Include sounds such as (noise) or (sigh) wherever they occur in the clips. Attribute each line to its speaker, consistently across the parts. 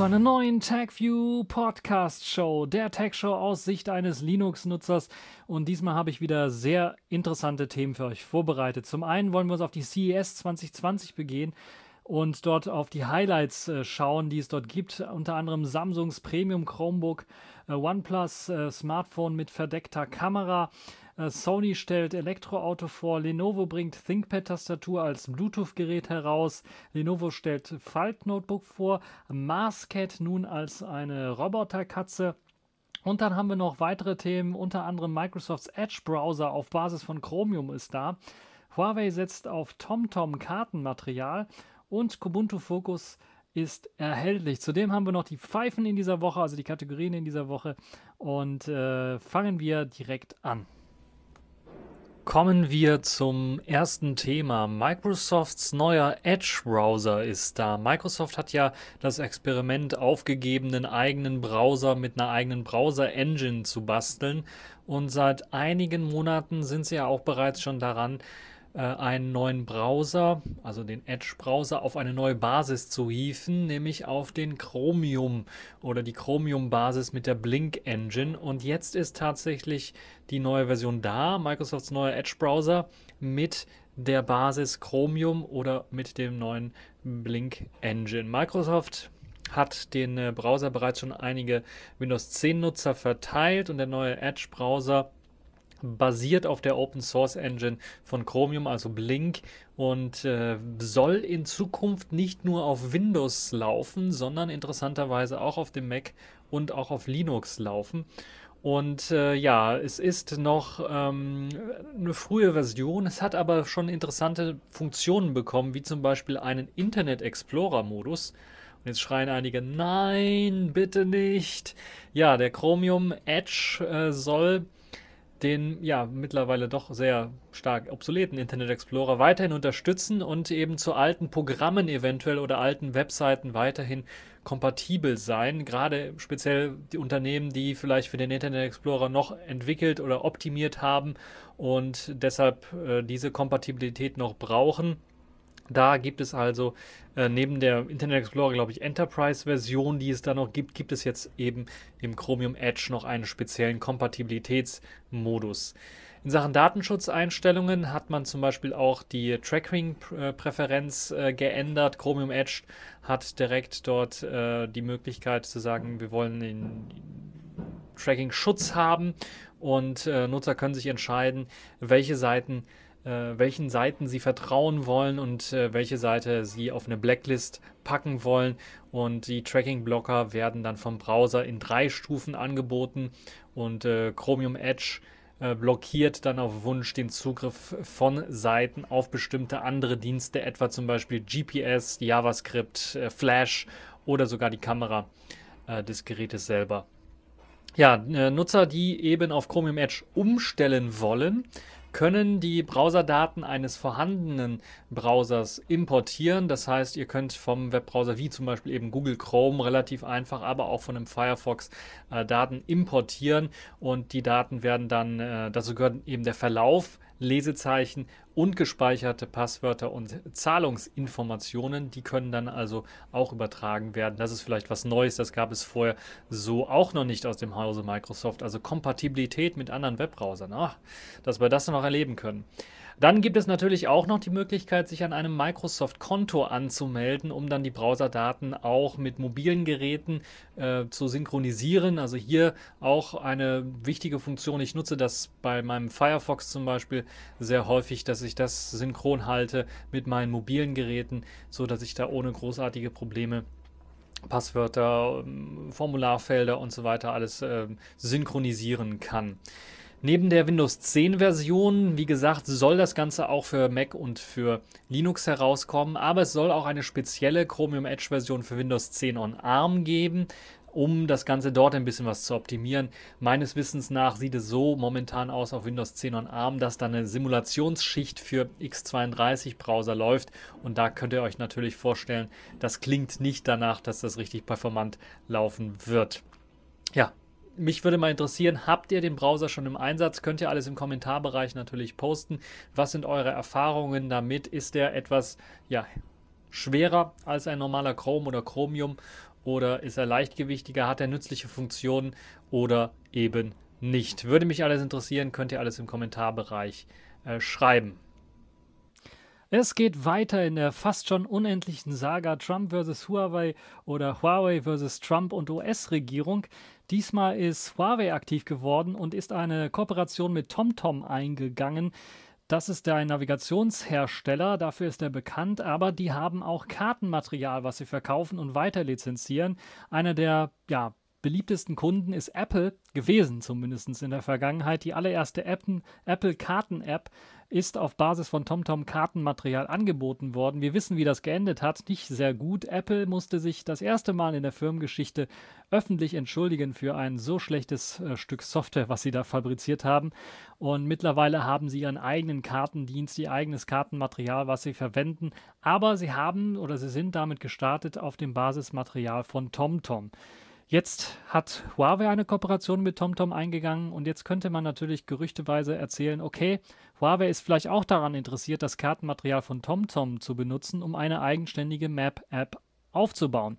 Speaker 1: zu einer neuen TagView Podcast Show, der Tag Show aus Sicht eines Linux-Nutzers. Und diesmal habe ich wieder sehr interessante Themen für euch vorbereitet. Zum einen wollen wir uns auf die CES 2020 begehen und dort auf die Highlights äh, schauen, die es dort gibt. Unter anderem Samsungs Premium Chromebook, äh, OnePlus äh, Smartphone mit verdeckter Kamera, äh, Sony stellt Elektroauto vor, Lenovo bringt ThinkPad-Tastatur als Bluetooth-Gerät heraus, Lenovo stellt Falt-Notebook vor, Marscat nun als eine Roboterkatze. Und dann haben wir noch weitere Themen, unter anderem Microsofts Edge-Browser auf Basis von Chromium ist da. Huawei setzt auf TomTom-Kartenmaterial und Kubuntu Focus ist erhältlich. Zudem haben wir noch die Pfeifen in dieser Woche, also die Kategorien in dieser Woche. Und äh, fangen wir direkt an. Kommen wir zum ersten Thema. Microsofts neuer Edge-Browser ist da. Microsoft hat ja das Experiment aufgegeben, einen eigenen Browser mit einer eigenen Browser-Engine zu basteln. Und seit einigen Monaten sind sie ja auch bereits schon daran, äh, einen neuen Browser, also den Edge-Browser, auf eine neue Basis zu hieven, nämlich auf den Chromium oder die Chromium-Basis mit der Blink-Engine. Und jetzt ist tatsächlich die neue Version da, Microsofts neuer Edge-Browser mit der Basis Chromium oder mit dem neuen Blink-Engine. Microsoft hat den äh, Browser bereits schon einige Windows 10 Nutzer verteilt und der neue Edge-Browser basiert auf der Open Source Engine von Chromium, also Blink, und äh, soll in Zukunft nicht nur auf Windows laufen, sondern interessanterweise auch auf dem Mac und auch auf Linux laufen. Und äh, ja, es ist noch ähm, eine frühe Version. Es hat aber schon interessante Funktionen bekommen, wie zum Beispiel einen Internet Explorer Modus. Und jetzt schreien einige, nein, bitte nicht. Ja, der Chromium Edge äh, soll den ja mittlerweile doch sehr stark obsoleten Internet Explorer weiterhin unterstützen und eben zu alten Programmen eventuell oder alten Webseiten weiterhin kompatibel sein. Gerade speziell die Unternehmen, die vielleicht für den Internet Explorer noch entwickelt oder optimiert haben und deshalb äh, diese Kompatibilität noch brauchen. Da gibt es also äh, neben der Internet Explorer, glaube ich, Enterprise-Version, die es da noch gibt, gibt es jetzt eben im Chromium Edge noch einen speziellen Kompatibilitätsmodus. In Sachen Datenschutzeinstellungen hat man zum Beispiel auch die Tracking-Präferenz äh, äh, geändert. Chromium Edge hat direkt dort äh, die Möglichkeit zu sagen, wir wollen den Tracking-Schutz haben und äh, Nutzer können sich entscheiden, welche Seiten äh, welchen Seiten sie vertrauen wollen und äh, welche Seite sie auf eine Blacklist packen wollen. Und die Tracking-Blocker werden dann vom Browser in drei Stufen angeboten und äh, Chromium Edge äh, blockiert dann auf Wunsch den Zugriff von Seiten auf bestimmte andere Dienste, etwa zum Beispiel GPS, JavaScript, äh, Flash oder sogar die Kamera äh, des Gerätes selber. Ja, Nutzer, die eben auf Chromium Edge umstellen wollen, können die Browserdaten eines vorhandenen Browsers importieren. Das heißt, ihr könnt vom Webbrowser wie zum Beispiel eben Google Chrome relativ einfach, aber auch von einem Firefox äh, Daten importieren und die Daten werden dann, äh, dazu gehört eben der Verlauf Lesezeichen und gespeicherte Passwörter und Zahlungsinformationen. Die können dann also auch übertragen werden. Das ist vielleicht was Neues, das gab es vorher so auch noch nicht aus dem Hause Microsoft. Also Kompatibilität mit anderen Webbrowsern. Ach, dass wir das noch erleben können. Dann gibt es natürlich auch noch die Möglichkeit, sich an einem Microsoft-Konto anzumelden, um dann die Browserdaten auch mit mobilen Geräten äh, zu synchronisieren. Also hier auch eine wichtige Funktion. Ich nutze das bei meinem Firefox zum Beispiel sehr häufig, dass ich das synchron halte mit meinen mobilen Geräten, so dass ich da ohne großartige Probleme Passwörter, ähm, Formularfelder und so weiter alles äh, synchronisieren kann. Neben der Windows 10 Version, wie gesagt, soll das Ganze auch für Mac und für Linux herauskommen, aber es soll auch eine spezielle Chromium Edge Version für Windows 10 on ARM geben, um das Ganze dort ein bisschen was zu optimieren. Meines Wissens nach sieht es so momentan aus auf Windows 10 on ARM, dass da eine Simulationsschicht für x32 Browser läuft und da könnt ihr euch natürlich vorstellen, das klingt nicht danach, dass das richtig performant laufen wird. Ja, mich würde mal interessieren, habt ihr den Browser schon im Einsatz? Könnt ihr alles im Kommentarbereich natürlich posten. Was sind eure Erfahrungen damit? Ist der etwas ja, schwerer als ein normaler Chrome oder Chromium? Oder ist er leichtgewichtiger? Hat er nützliche Funktionen oder eben nicht? Würde mich alles interessieren, könnt ihr alles im Kommentarbereich äh, schreiben. Es geht weiter in der fast schon unendlichen Saga Trump versus Huawei oder Huawei versus Trump und US-Regierung. Diesmal ist Huawei aktiv geworden und ist eine Kooperation mit TomTom eingegangen. Das ist der Navigationshersteller, dafür ist er bekannt, aber die haben auch Kartenmaterial, was sie verkaufen und weiter lizenzieren. Einer der ja, beliebtesten Kunden ist Apple gewesen, zumindest in der Vergangenheit. Die allererste Apple-Karten-App ist auf Basis von TomTom Kartenmaterial angeboten worden. Wir wissen, wie das geendet hat, nicht sehr gut. Apple musste sich das erste Mal in der Firmengeschichte öffentlich entschuldigen für ein so schlechtes äh, Stück Software, was sie da fabriziert haben. Und mittlerweile haben sie ihren eigenen Kartendienst, ihr eigenes Kartenmaterial, was sie verwenden. Aber sie haben oder sie sind damit gestartet auf dem Basismaterial von TomTom. Jetzt hat Huawei eine Kooperation mit TomTom eingegangen und jetzt könnte man natürlich gerüchteweise erzählen, okay, Huawei ist vielleicht auch daran interessiert, das Kartenmaterial von TomTom zu benutzen, um eine eigenständige Map-App aufzubauen.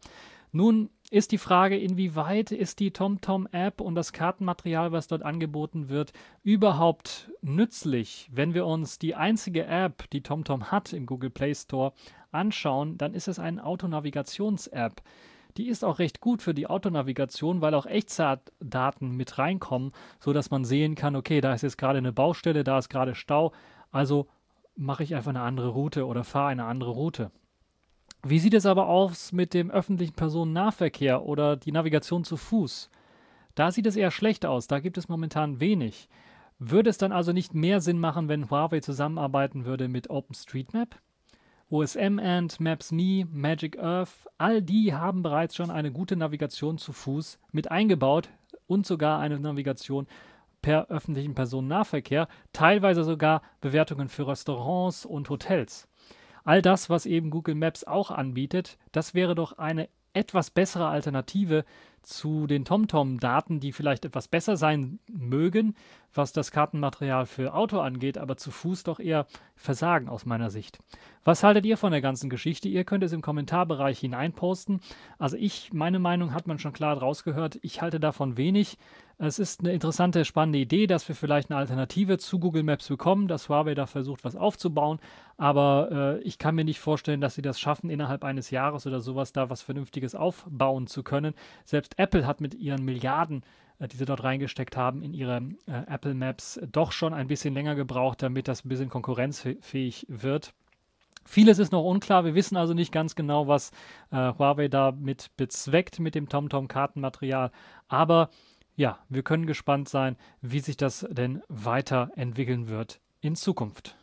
Speaker 1: Nun ist die Frage, inwieweit ist die TomTom-App und das Kartenmaterial, was dort angeboten wird, überhaupt nützlich? Wenn wir uns die einzige App, die TomTom hat im Google Play Store, anschauen, dann ist es eine Autonavigations-App. Die ist auch recht gut für die Autonavigation, weil auch Echtzeitdaten mit reinkommen, sodass man sehen kann, okay, da ist jetzt gerade eine Baustelle, da ist gerade Stau, also mache ich einfach eine andere Route oder fahre eine andere Route. Wie sieht es aber aus mit dem öffentlichen Personennahverkehr oder die Navigation zu Fuß? Da sieht es eher schlecht aus, da gibt es momentan wenig. Würde es dann also nicht mehr Sinn machen, wenn Huawei zusammenarbeiten würde mit OpenStreetMap? OSM Ant, MapsMe, Magic Earth, all die haben bereits schon eine gute Navigation zu Fuß mit eingebaut und sogar eine Navigation per öffentlichen Personennahverkehr, teilweise sogar Bewertungen für Restaurants und Hotels. All das, was eben Google Maps auch anbietet, das wäre doch eine etwas bessere Alternative zu den TomTom-Daten, die vielleicht etwas besser sein mögen, was das Kartenmaterial für Auto angeht, aber zu Fuß doch eher Versagen aus meiner Sicht. Was haltet ihr von der ganzen Geschichte? Ihr könnt es im Kommentarbereich hineinposten. Also ich, meine Meinung hat man schon klar rausgehört. Ich halte davon wenig. Es ist eine interessante, spannende Idee, dass wir vielleicht eine Alternative zu Google Maps bekommen, dass Huawei da versucht, was aufzubauen. Aber äh, ich kann mir nicht vorstellen, dass sie das schaffen, innerhalb eines Jahres oder sowas da was Vernünftiges aufbauen zu können. Selbst Apple hat mit ihren Milliarden äh, die sie dort reingesteckt haben, in ihre äh, Apple Maps doch schon ein bisschen länger gebraucht, damit das ein bisschen konkurrenzfähig wird. Vieles ist noch unklar. Wir wissen also nicht ganz genau, was äh, Huawei damit bezweckt mit dem TomTom-Kartenmaterial. Aber ja, wir können gespannt sein, wie sich das denn weiterentwickeln wird in Zukunft.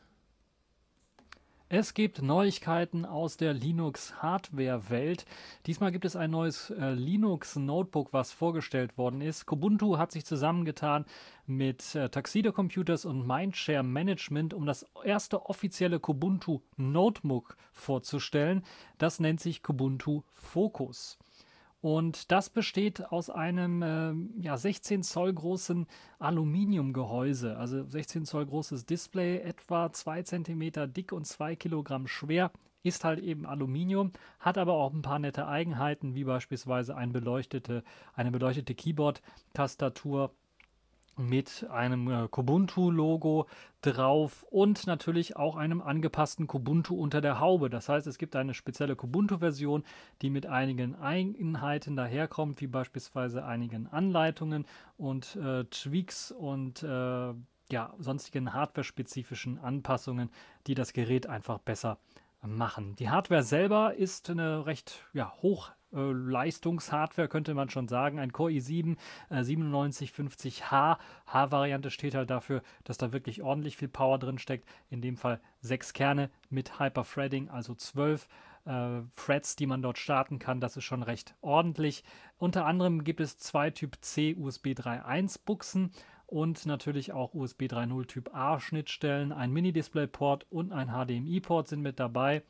Speaker 1: Es gibt Neuigkeiten aus der Linux-Hardware-Welt. Diesmal gibt es ein neues äh, Linux-Notebook, was vorgestellt worden ist. Kubuntu hat sich zusammengetan mit äh, Tuxedo Computers und Mindshare Management, um das erste offizielle Kubuntu-Notebook vorzustellen. Das nennt sich Kubuntu Focus. Und das besteht aus einem äh, ja, 16 Zoll großen Aluminiumgehäuse, also 16 Zoll großes Display, etwa 2 cm dick und 2 Kilogramm schwer. Ist halt eben Aluminium, hat aber auch ein paar nette Eigenheiten, wie beispielsweise ein beleuchtete, eine beleuchtete Keyboard-Tastatur mit einem äh, Kubuntu-Logo drauf und natürlich auch einem angepassten Kubuntu unter der Haube. Das heißt, es gibt eine spezielle Kubuntu-Version, die mit einigen Einheiten daherkommt, wie beispielsweise einigen Anleitungen und äh, Tweaks und äh, ja, sonstigen hardware-spezifischen Anpassungen, die das Gerät einfach besser machen. Die Hardware selber ist eine recht ja, hoch äh, Leistungshardware, könnte man schon sagen. Ein Core i7 9750H. Äh, H-Variante steht halt dafür, dass da wirklich ordentlich viel Power drin steckt. In dem Fall sechs Kerne mit Hyper-Threading, also zwölf. Äh, Threads, die man dort starten kann, das ist schon recht ordentlich. Unter anderem gibt es zwei Typ C USB 3.1 Buchsen und natürlich auch USB 3.0 Typ A Schnittstellen, ein Mini-Display-Port und ein HDMI-Port sind mit dabei.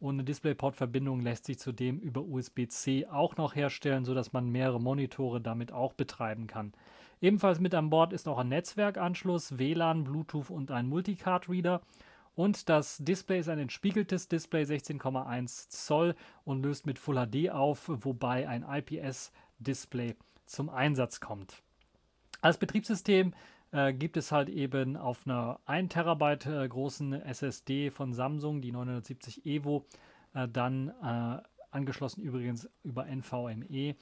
Speaker 1: Und eine DisplayPort-Verbindung lässt sich zudem über USB-C auch noch herstellen, sodass man mehrere Monitore damit auch betreiben kann. Ebenfalls mit an Bord ist auch ein Netzwerkanschluss, WLAN, Bluetooth und ein Multicard-Reader. Und das Display ist ein entspiegeltes Display 16,1 Zoll und löst mit Full HD auf, wobei ein IPS-Display zum Einsatz kommt. Als Betriebssystem äh, gibt es halt eben auf einer 1 Terabyte äh, großen SSD von Samsung, die 970 Evo, äh, dann äh, angeschlossen übrigens über NVMe,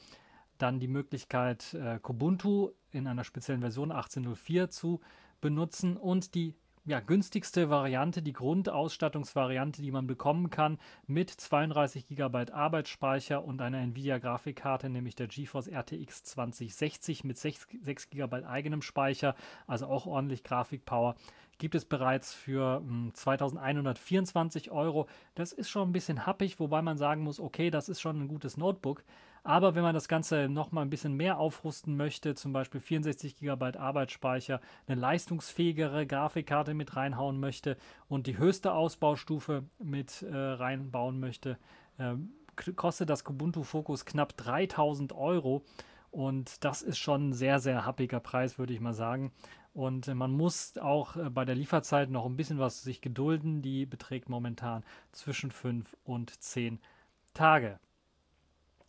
Speaker 1: dann die Möglichkeit, äh, Kubuntu in einer speziellen Version 18.04 zu benutzen und die ja, günstigste Variante, die Grundausstattungsvariante, die man bekommen kann, mit 32 GB Arbeitsspeicher und einer Nvidia-Grafikkarte, nämlich der GeForce RTX 2060 mit 6, 6 GB eigenem Speicher, also auch ordentlich Grafikpower, gibt es bereits für mh, hm, 2124 Euro. Das ist schon ein bisschen happig, wobei man sagen muss, okay, das ist schon ein gutes Notebook. Aber wenn man das Ganze nochmal ein bisschen mehr aufrüsten möchte, zum Beispiel 64 GB Arbeitsspeicher, eine leistungsfähigere Grafikkarte mit reinhauen möchte und die höchste Ausbaustufe mit äh, reinbauen möchte, äh, kostet das Kubuntu Focus knapp 3000 Euro. Und das ist schon ein sehr, sehr happiger Preis, würde ich mal sagen. Und man muss auch äh, bei der Lieferzeit noch ein bisschen was sich gedulden. Die beträgt momentan zwischen 5 und 10 Tage.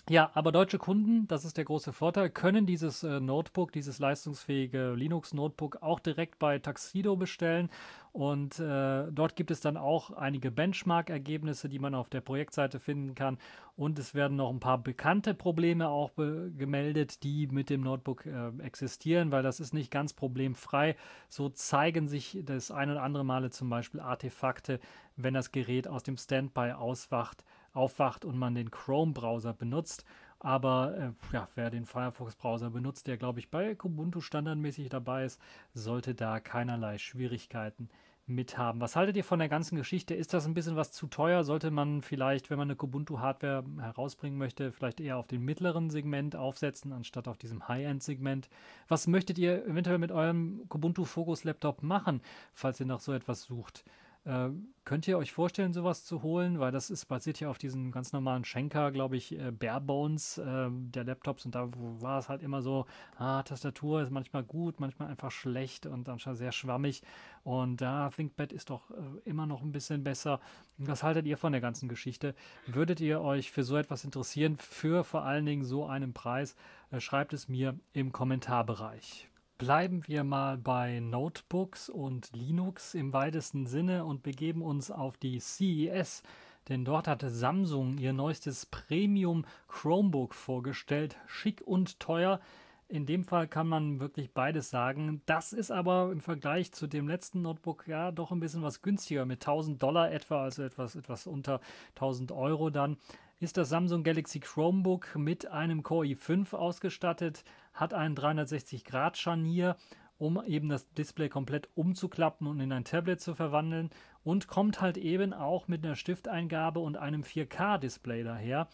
Speaker 1: Ja, aber deutsche Kunden, das ist der große Vorteil, können dieses äh, Notebook, dieses leistungsfähige Linux-Notebook auch direkt bei Tuxedo bestellen. Und äh, dort gibt es dann auch einige Benchmark-Ergebnisse, die man auf der Projektseite finden kann. Und es werden noch ein paar bekannte Probleme auch be gemeldet, die mit dem Notebook äh, existieren, weil das ist nicht ganz problemfrei. So zeigen sich das ein oder andere Male zum Beispiel Artefakte, wenn das Gerät aus dem Standby auswacht aufwacht und man den Chrome-Browser benutzt. Aber äh, ja, wer den Firefox-Browser benutzt, der glaube ich bei Kubuntu standardmäßig dabei ist, sollte da keinerlei Schwierigkeiten mit haben. Was haltet ihr von der ganzen Geschichte? Ist das ein bisschen was zu teuer? Sollte man vielleicht, wenn man eine Kubuntu-Hardware herausbringen möchte, vielleicht eher auf dem mittleren Segment aufsetzen, anstatt auf diesem High-End-Segment? Was möchtet ihr eventuell mit eurem Kubuntu-Focus-Laptop machen, falls ihr noch so etwas sucht? Äh, könnt ihr euch vorstellen, sowas zu holen? Weil das ist basiert ja auf diesen ganz normalen Schenker, glaube ich, äh, Bones äh, der Laptops. Und da war es halt immer so, ah, Tastatur ist manchmal gut, manchmal einfach schlecht und dann schon sehr schwammig. Und da ah, ThinkPad ist doch äh, immer noch ein bisschen besser. Was haltet ihr von der ganzen Geschichte? Würdet ihr euch für so etwas interessieren, für vor allen Dingen so einen Preis? Äh, schreibt es mir im Kommentarbereich. Bleiben wir mal bei Notebooks und Linux im weitesten Sinne und begeben uns auf die CES, denn dort hatte Samsung ihr neuestes Premium Chromebook vorgestellt, schick und teuer. In dem Fall kann man wirklich beides sagen. Das ist aber im Vergleich zu dem letzten Notebook ja doch ein bisschen was günstiger mit 1000 Dollar etwa, also etwas, etwas unter 1000 Euro dann. Ist das Samsung Galaxy Chromebook mit einem Core i5 ausgestattet, hat ein 360-Grad-Scharnier, um eben das Display komplett umzuklappen und in ein Tablet zu verwandeln und kommt halt eben auch mit einer Stifteingabe und einem 4K-Display daher.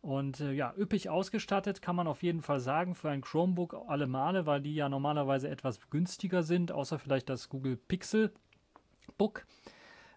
Speaker 1: Und äh, ja, üppig ausgestattet kann man auf jeden Fall sagen für ein Chromebook alle Male, weil die ja normalerweise etwas günstiger sind, außer vielleicht das Google Pixel Book.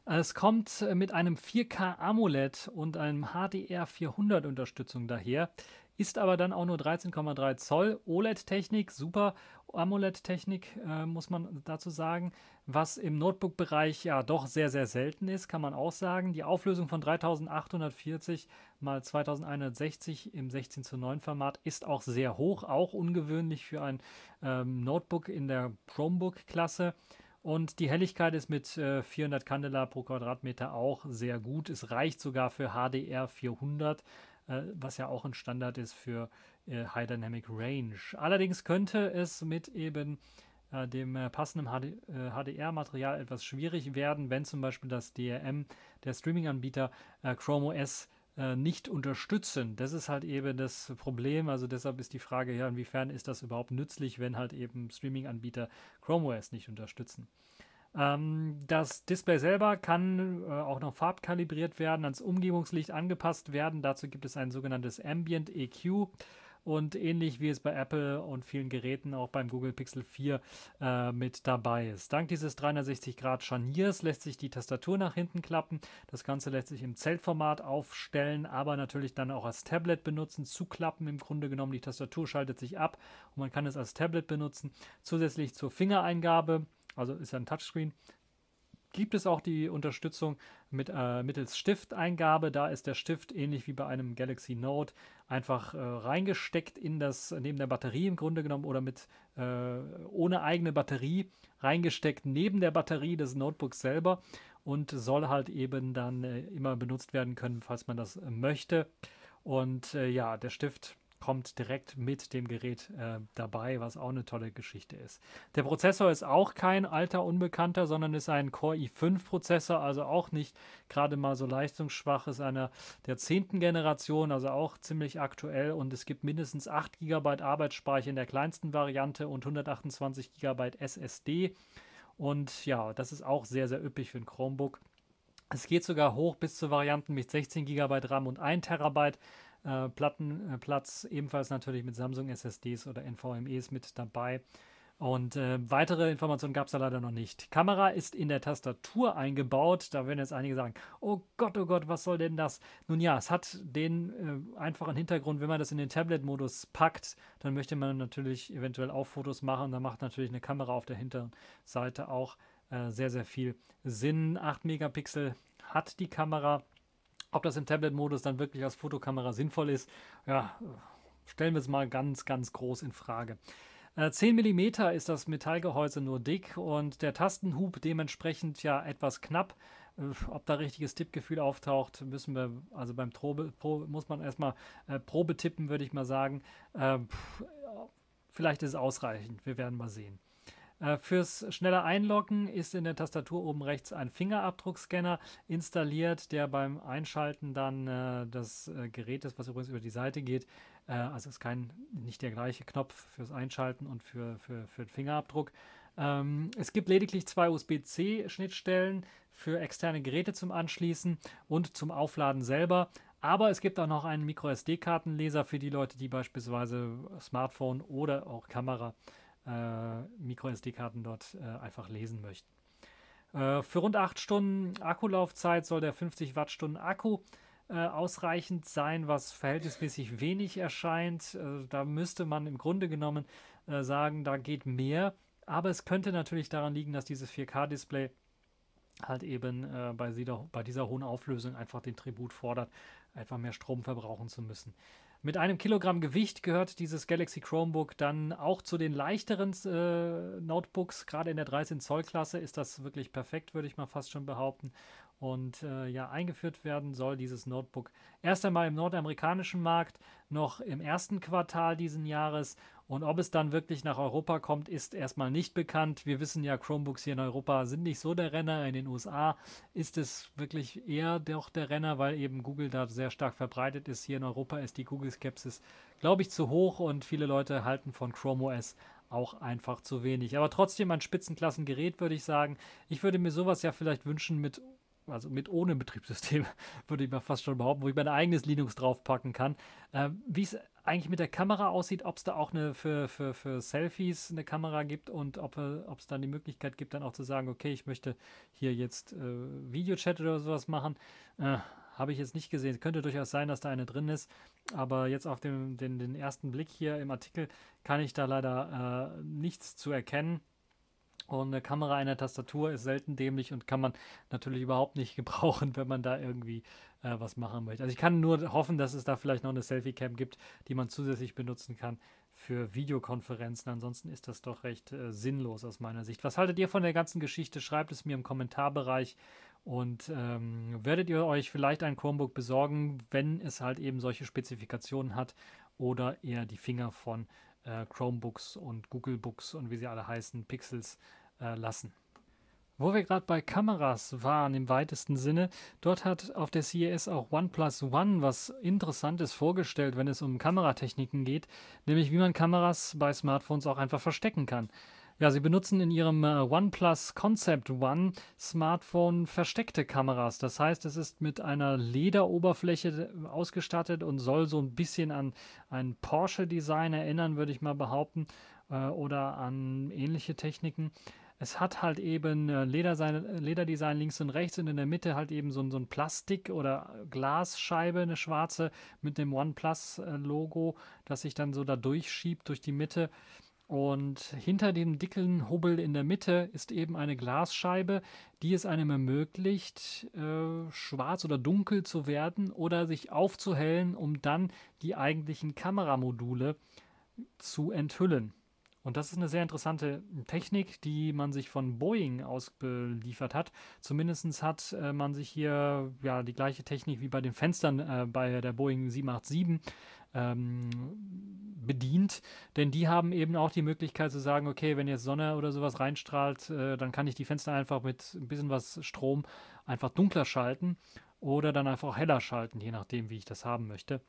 Speaker 1: Es kommt äh, mit einem 4K AMOLED und einem HDR 400 Unterstützung daher ist aber dann auch nur 13,3 Zoll OLED-Technik, super AMOLED-Technik, äh, muss man dazu sagen, was im Notebook-Bereich ja doch sehr, sehr selten ist, kann man auch sagen. Die Auflösung von 3840 mal 2160 im 16 zu 9 Format ist auch sehr hoch, auch ungewöhnlich für ein ähm, Notebook in der Chromebook-Klasse. Und die Helligkeit ist mit äh, 400 Candela pro Quadratmeter auch sehr gut. Es reicht sogar für HDR 400 äh, was ja auch ein Standard ist für äh, High Dynamic Range. Allerdings könnte es mit eben äh, dem äh, passenden HD, HDR-Material äh, etwas schwierig werden, wenn zum Beispiel das DRM der Streaming-Anbieter äh, Chrome OS nicht unterstützen. Das ist halt eben das Problem. Also deshalb ist die Frage, ja, inwiefern ist das überhaupt nützlich, wenn halt eben Streaming-Anbieter Chrome OS nicht unterstützen. Ähm, das Display selber kann äh, auch noch farbkalibriert werden, ans Umgebungslicht angepasst werden. Dazu gibt es ein sogenanntes Ambient EQ. Und ähnlich wie es bei Apple und vielen Geräten auch beim Google Pixel 4 äh, mit dabei ist. Dank dieses 360-Grad-Scharniers lässt sich die Tastatur nach hinten klappen. Das Ganze lässt sich im Zeltformat aufstellen, aber natürlich dann auch als Tablet benutzen, zuklappen im Grunde genommen. Die Tastatur schaltet sich ab und man kann es als Tablet benutzen. Zusätzlich zur Fingereingabe also ist ja ein Touchscreen, gibt es auch die Unterstützung mit, äh, mittels Stifteingabe. Da ist der Stift ähnlich wie bei einem Galaxy Note einfach äh, reingesteckt in das, neben der Batterie im Grunde genommen oder mit äh, ohne eigene Batterie reingesteckt neben der Batterie des Notebooks selber und soll halt eben dann äh, immer benutzt werden können, falls man das möchte. Und äh, ja, der Stift kommt direkt mit dem Gerät äh, dabei, was auch eine tolle Geschichte ist. Der Prozessor ist auch kein alter Unbekannter, sondern ist ein Core i5-Prozessor, also auch nicht gerade mal so leistungsschwach, ist einer der zehnten Generation, also auch ziemlich aktuell und es gibt mindestens 8 GB Arbeitsspeicher in der kleinsten Variante und 128 GB SSD. Und ja, das ist auch sehr, sehr üppig für ein Chromebook. Es geht sogar hoch bis zu Varianten mit 16 GB RAM und 1 Terabyte äh, Plattenplatz, äh, ebenfalls natürlich mit Samsung SSDs oder NVMEs mit dabei. Und äh, weitere Informationen gab es da leider noch nicht. Kamera ist in der Tastatur eingebaut. Da werden jetzt einige sagen, oh Gott, oh Gott, was soll denn das? Nun ja, es hat den äh, einfachen Hintergrund, wenn man das in den Tablet-Modus packt, dann möchte man natürlich eventuell auch Fotos machen. Da macht natürlich eine Kamera auf der hinteren Seite auch äh, sehr, sehr viel Sinn. 8 Megapixel hat die Kamera. Ob das im Tablet-Modus dann wirklich als Fotokamera sinnvoll ist, ja, stellen wir es mal ganz, ganz groß in Frage. 10 äh, mm ist das Metallgehäuse nur dick und der Tastenhub dementsprechend ja etwas knapp. Äh, ob da richtiges Tippgefühl auftaucht, müssen wir, also beim Probe, Probe muss man erstmal äh, Probe tippen, würde ich mal sagen. Ähm, vielleicht ist es ausreichend, wir werden mal sehen. Äh, fürs schnelle Einloggen ist in der Tastatur oben rechts ein Fingerabdruckscanner installiert, der beim Einschalten dann äh, des äh, Gerätes, was übrigens über die Seite geht, äh, also ist kein, nicht der gleiche Knopf fürs Einschalten und für, für, für den Fingerabdruck. Ähm, es gibt lediglich zwei USB-C-Schnittstellen für externe Geräte zum Anschließen und zum Aufladen selber. Aber es gibt auch noch einen MicroSD-Kartenleser für die Leute, die beispielsweise Smartphone oder auch Kamera äh, äh, MicroSD-Karten dort äh, einfach lesen möchten. Äh, für rund 8 Stunden Akkulaufzeit soll der 50 Wattstunden Akku äh, ausreichend sein, was verhältnismäßig wenig erscheint. Äh, da müsste man im Grunde genommen äh, sagen, da geht mehr. Aber es könnte natürlich daran liegen, dass dieses 4K-Display halt eben äh, bei, sie, bei, dieser hohen Auflösung einfach den Tribut fordert, einfach mehr Strom verbrauchen zu müssen. Mit einem Kilogramm Gewicht gehört dieses Galaxy Chromebook dann auch zu den leichteren äh, Notebooks. Gerade in der 13-Zoll-Klasse ist das wirklich perfekt, würde ich mal fast schon behaupten. Und äh, ja, eingeführt werden soll dieses Notebook erst einmal im nordamerikanischen Markt, noch im ersten Quartal diesen Jahres und ob es dann wirklich nach Europa kommt, ist erstmal nicht bekannt. Wir wissen ja, Chromebooks hier in Europa sind nicht so der Renner. In den USA ist es wirklich eher doch der Renner, weil eben Google da sehr stark verbreitet ist. Hier in Europa ist die Google-Skepsis, glaube ich, zu hoch und viele Leute halten von Chrome OS auch einfach zu wenig. Aber trotzdem ein Spitzenklassengerät, würde ich sagen. Ich würde mir sowas ja vielleicht wünschen mit also mit ohne Betriebssystem, (laughs) würde ich mal fast schon behaupten, wo ich mein eigenes Linux draufpacken kann. Ähm, wie es eigentlich mit der Kamera aussieht, ob es da auch eine für, für, für Selfies eine Kamera gibt und ob es äh, dann die Möglichkeit gibt, dann auch zu sagen, okay, ich möchte hier jetzt äh, Videochat oder sowas machen. Äh, Habe ich jetzt nicht gesehen. Könnte durchaus sein, dass da eine drin ist. Aber jetzt auf dem, den, den ersten Blick hier im Artikel kann ich da leider äh, nichts zu erkennen. Und eine Kamera einer Tastatur ist selten dämlich und kann man natürlich überhaupt nicht (laughs) gebrauchen, wenn man da irgendwie äh, was machen möchte. Also ich kann nur hoffen, dass es da vielleicht noch eine Selfie-Cam gibt, die man zusätzlich benutzen kann für Videokonferenzen. Ansonsten ist das doch recht äh, sinnlos aus meiner Sicht. Was haltet ihr von der ganzen Geschichte? Schreibt es mir im Kommentarbereich und ähm, werdet ihr euch vielleicht ein Chromebook besorgen, wenn es halt eben solche Spezifikationen hat oder eher die Finger von äh, Chromebooks und Googlebooks und wie sie alle heißen, Pixels äh, lassen. Wo wir gerade bei Kameras waren im weitesten Sinne, dort hat auf der CES auch OnePlus One was Interessantes vorgestellt, wenn es um Kameratechniken geht, nämlich wie man Kameras bei Smartphones auch einfach verstecken kann. Ja, sie benutzen in ihrem äh, OnePlus Concept One Smartphone versteckte Kameras. Das heißt, es ist mit einer Lederoberfläche äh, ausgestattet und soll so ein bisschen an ein Porsche-Design erinnern, würde ich mal behaupten, äh, oder an ähnliche Techniken es hat halt eben äh, Ledersein, äh, Lederdesign links und rechts und in der Mitte halt eben so, so ein Plastik- oder Glasscheibe, eine schwarze mit dem OnePlus-Logo, äh, das sich dann so da durchschiebt durch die Mitte. Und hinter dem dicken Hubbel in der Mitte ist eben eine Glasscheibe, die es einem ermöglicht, äh, schwarz oder dunkel zu werden oder sich aufzuhellen, um dann die eigentlichen Kameramodule zu enthüllen. Und das ist eine sehr interessante Technik, die man sich von Boeing ausgeliefert hat. Zumindest hat äh, man sich hier ja die gleiche Technik wie bei den Fenstern äh, bei der Boeing 787 ähm, bedient. Denn die haben eben auch die Möglichkeit zu sagen, okay, wenn jetzt Sonne oder sowas reinstrahlt, äh, dann kann ich die Fenster einfach mit ein bisschen was Strom einfach dunkler schalten oder dann einfach auch heller schalten, je nachdem, wie ich das haben möchte.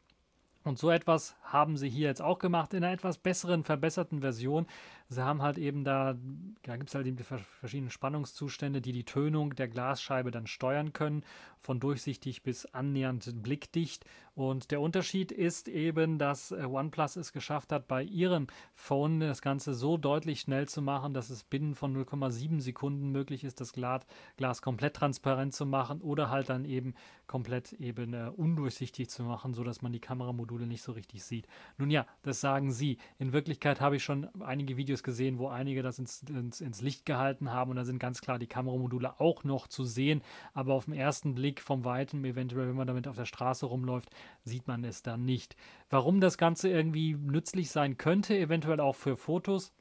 Speaker 1: Und so etwas haben sie hier jetzt auch gemacht in einer etwas besseren, verbesserten Version, sie haben halt eben da, da gibt es halt eben die verschiedenen Spannungszustände, die die Tönung der Glasscheibe dann steuern können, von durchsichtig bis annähernd blickdicht. Und der Unterschied ist eben, dass äh, OnePlus es geschafft hat, bei ihrem Phone das Ganze so deutlich schnell zu machen, dass es binnen von 0,7 Sekunden möglich ist, das Glas, Glas komplett transparent zu machen oder halt dann eben komplett eben äh, undurchsichtig zu machen, sodass man die Kameramodule nicht so richtig sieht. Nun ja, das sagen sie. In Wirklichkeit habe ich schon einige Videos Videos gesehen, wo einige das ins, ins, ins Licht gehalten haben und da sind ganz klar die Kameramodule auch noch zu sehen. Aber auf den ersten Blick vom Weiten, eventuell, wenn man damit auf der Straße rumläuft, sieht man es dann nicht. Warum das Ganze irgendwie nützlich sein könnte, eventuell auch für Fotos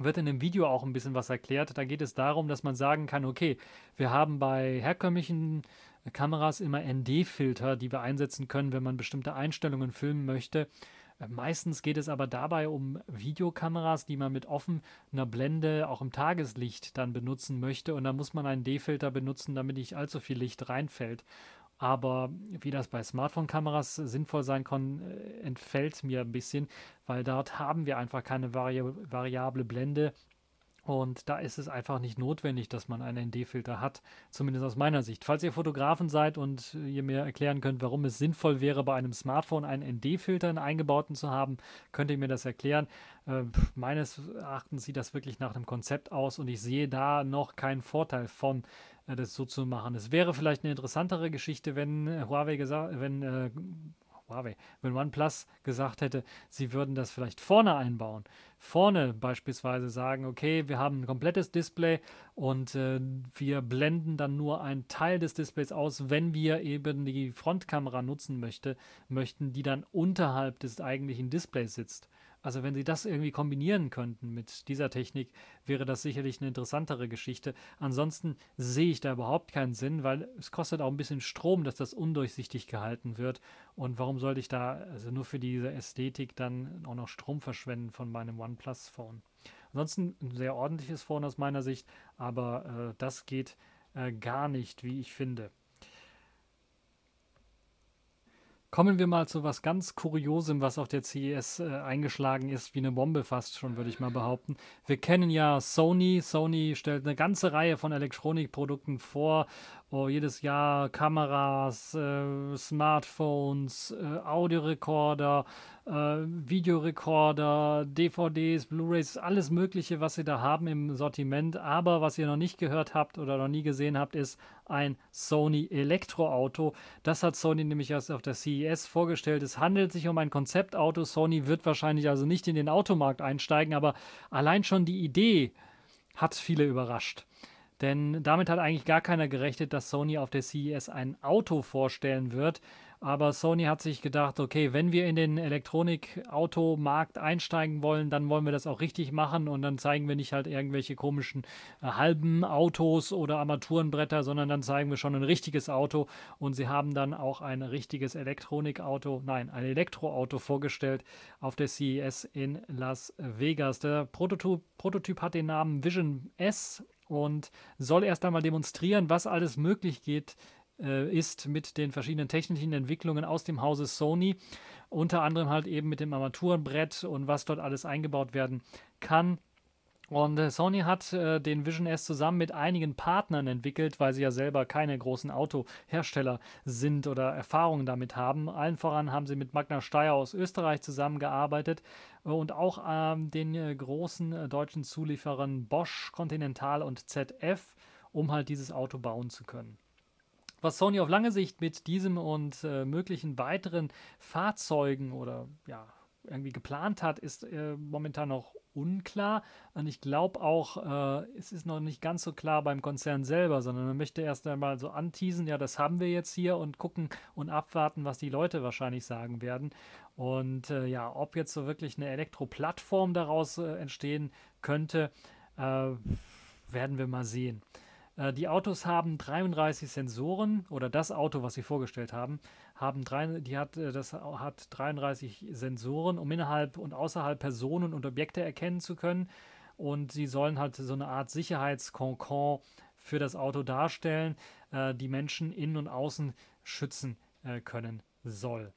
Speaker 1: wird in dem Video auch ein bisschen was erklärt. Da geht es darum, dass man sagen kann, okay, wir haben bei herkömmlichen Kameras immer ND-Filter, die wir einsetzen können, wenn man bestimmte Einstellungen filmen möchte. Äh, meistens geht es aber dabei um Videokameras, die man mit offener Blende auch im Tageslicht dann benutzen möchte. Und da muss man einen D-Filter benutzen, damit nicht allzu viel Licht reinfällt. Aber wie das bei Smartphone-Kameras sinnvoll sein kann, äh, entfällt mir ein bisschen, weil dort haben wir einfach keine vari variable Blende und da ist es einfach nicht notwendig, dass man einen ND-Filter hat, zumindest aus meiner Sicht. Falls ihr Fotografen seid und ihr mir erklären könnt, warum es sinnvoll wäre, bei einem Smartphone einen ND-Filter in eingebauten zu haben, könnt ihr mir das erklären. Äh, meines Erachtens sieht das wirklich nach einem Konzept aus und ich sehe da noch keinen Vorteil von, äh, das so zu machen. Es wäre vielleicht eine interessantere Geschichte, wenn äh, Huawei gesagt, wenn äh, Huawei. Wenn OnePlus gesagt hätte, sie würden das vielleicht vorne einbauen, vorne beispielsweise sagen, okay, wir haben ein komplettes Display und äh, wir blenden dann nur einen Teil des Displays aus, wenn wir eben die Frontkamera nutzen möchte, möchten, die dann unterhalb des eigentlichen Displays sitzt. Also wenn sie das irgendwie kombinieren könnten mit dieser Technik, wäre das sicherlich eine interessantere Geschichte. Ansonsten sehe ich da überhaupt keinen Sinn, weil es kostet auch ein bisschen Strom, dass das undurchsichtig gehalten wird. Und warum sollte ich da also nur für diese Ästhetik dann auch noch Strom verschwenden von meinem OnePlus-Phone? Ansonsten ein sehr ordentliches Phone aus meiner Sicht, aber äh, das geht äh, gar nicht, wie ich finde. Kommen wir mal zu was ganz Kuriosem, was auf der CES äh, eingeschlagen ist, wie eine Bombe fast schon, würde ich mal behaupten. Wir kennen ja Sony. Sony stellt eine ganze Reihe von Elektronikprodukten vor wo jedes Jahr Kameras, äh, Smartphones, äh, Audiorekorder, äh, Videorekorder, DVDs, Blu-rays, alles Mögliche, was sie da haben im Sortiment. Aber was ihr noch nicht gehört habt oder noch nie gesehen habt, ist ein Sony Elektroauto. Das hat Sony nämlich erst auf der CES vorgestellt. Es handelt sich um ein Konzeptauto. Sony wird wahrscheinlich also nicht in den Automarkt einsteigen, aber allein schon die Idee hat viele überrascht. Denn damit hat eigentlich gar keiner gerechnet, dass Sony auf der CES ein Auto vorstellen wird. Aber Sony hat sich gedacht, okay, wenn wir in den Elektronik-Automarkt einsteigen wollen, dann wollen wir das auch richtig machen und dann zeigen wir nicht halt irgendwelche komischen äh, halben Autos oder Armaturenbretter, sondern dann zeigen wir schon ein richtiges Auto und sie haben dann auch ein richtiges Elektronikauto, nein, ein Elektroauto vorgestellt auf der CES in Las Vegas. Der Prototyp, Prototyp hat den Namen Vision S und soll erst einmal demonstrieren, was alles möglich geht, äh, ist mit den verschiedenen technischen Entwicklungen aus dem Hause Sony, unter anderem halt eben mit dem Armaturenbrett und was dort alles eingebaut werden kann. Und äh, Sony hat äh, den Vision S zusammen mit einigen Partnern entwickelt, weil sie ja selber keine großen Autohersteller sind oder Erfahrungen damit haben. Allen voran haben sie mit Magna Steyr aus Österreich zusammengearbeitet äh, und auch ähm, den äh, großen äh, deutschen Zulieferern Bosch, Continental und ZF, um halt dieses Auto bauen zu können. Was Sony auf lange Sicht mit diesem und äh, möglichen weiteren Fahrzeugen oder ja, irgendwie geplant hat, ist äh, momentan noch unklar. Und ich glaube auch, äh, es ist noch nicht ganz so klar beim Konzern selber, sondern man möchte erst einmal so anteasen, ja, das haben wir jetzt hier und gucken und abwarten, was die Leute wahrscheinlich sagen werden. Und äh, ja, ob jetzt so wirklich eine Elektroplattform daraus äh, entstehen könnte, äh, werden wir mal sehen. Äh, die Autos haben 33 Sensoren oder das Auto, was sie vorgestellt haben, haben drei, die hat, äh, das hat 33 Sensoren, um innerhalb und außerhalb Personen und Objekte erkennen zu können. Und sie sollen halt so eine Art Sicherheitskonkon für das Auto darstellen, äh, die Menschen innen und außen schützen können soll.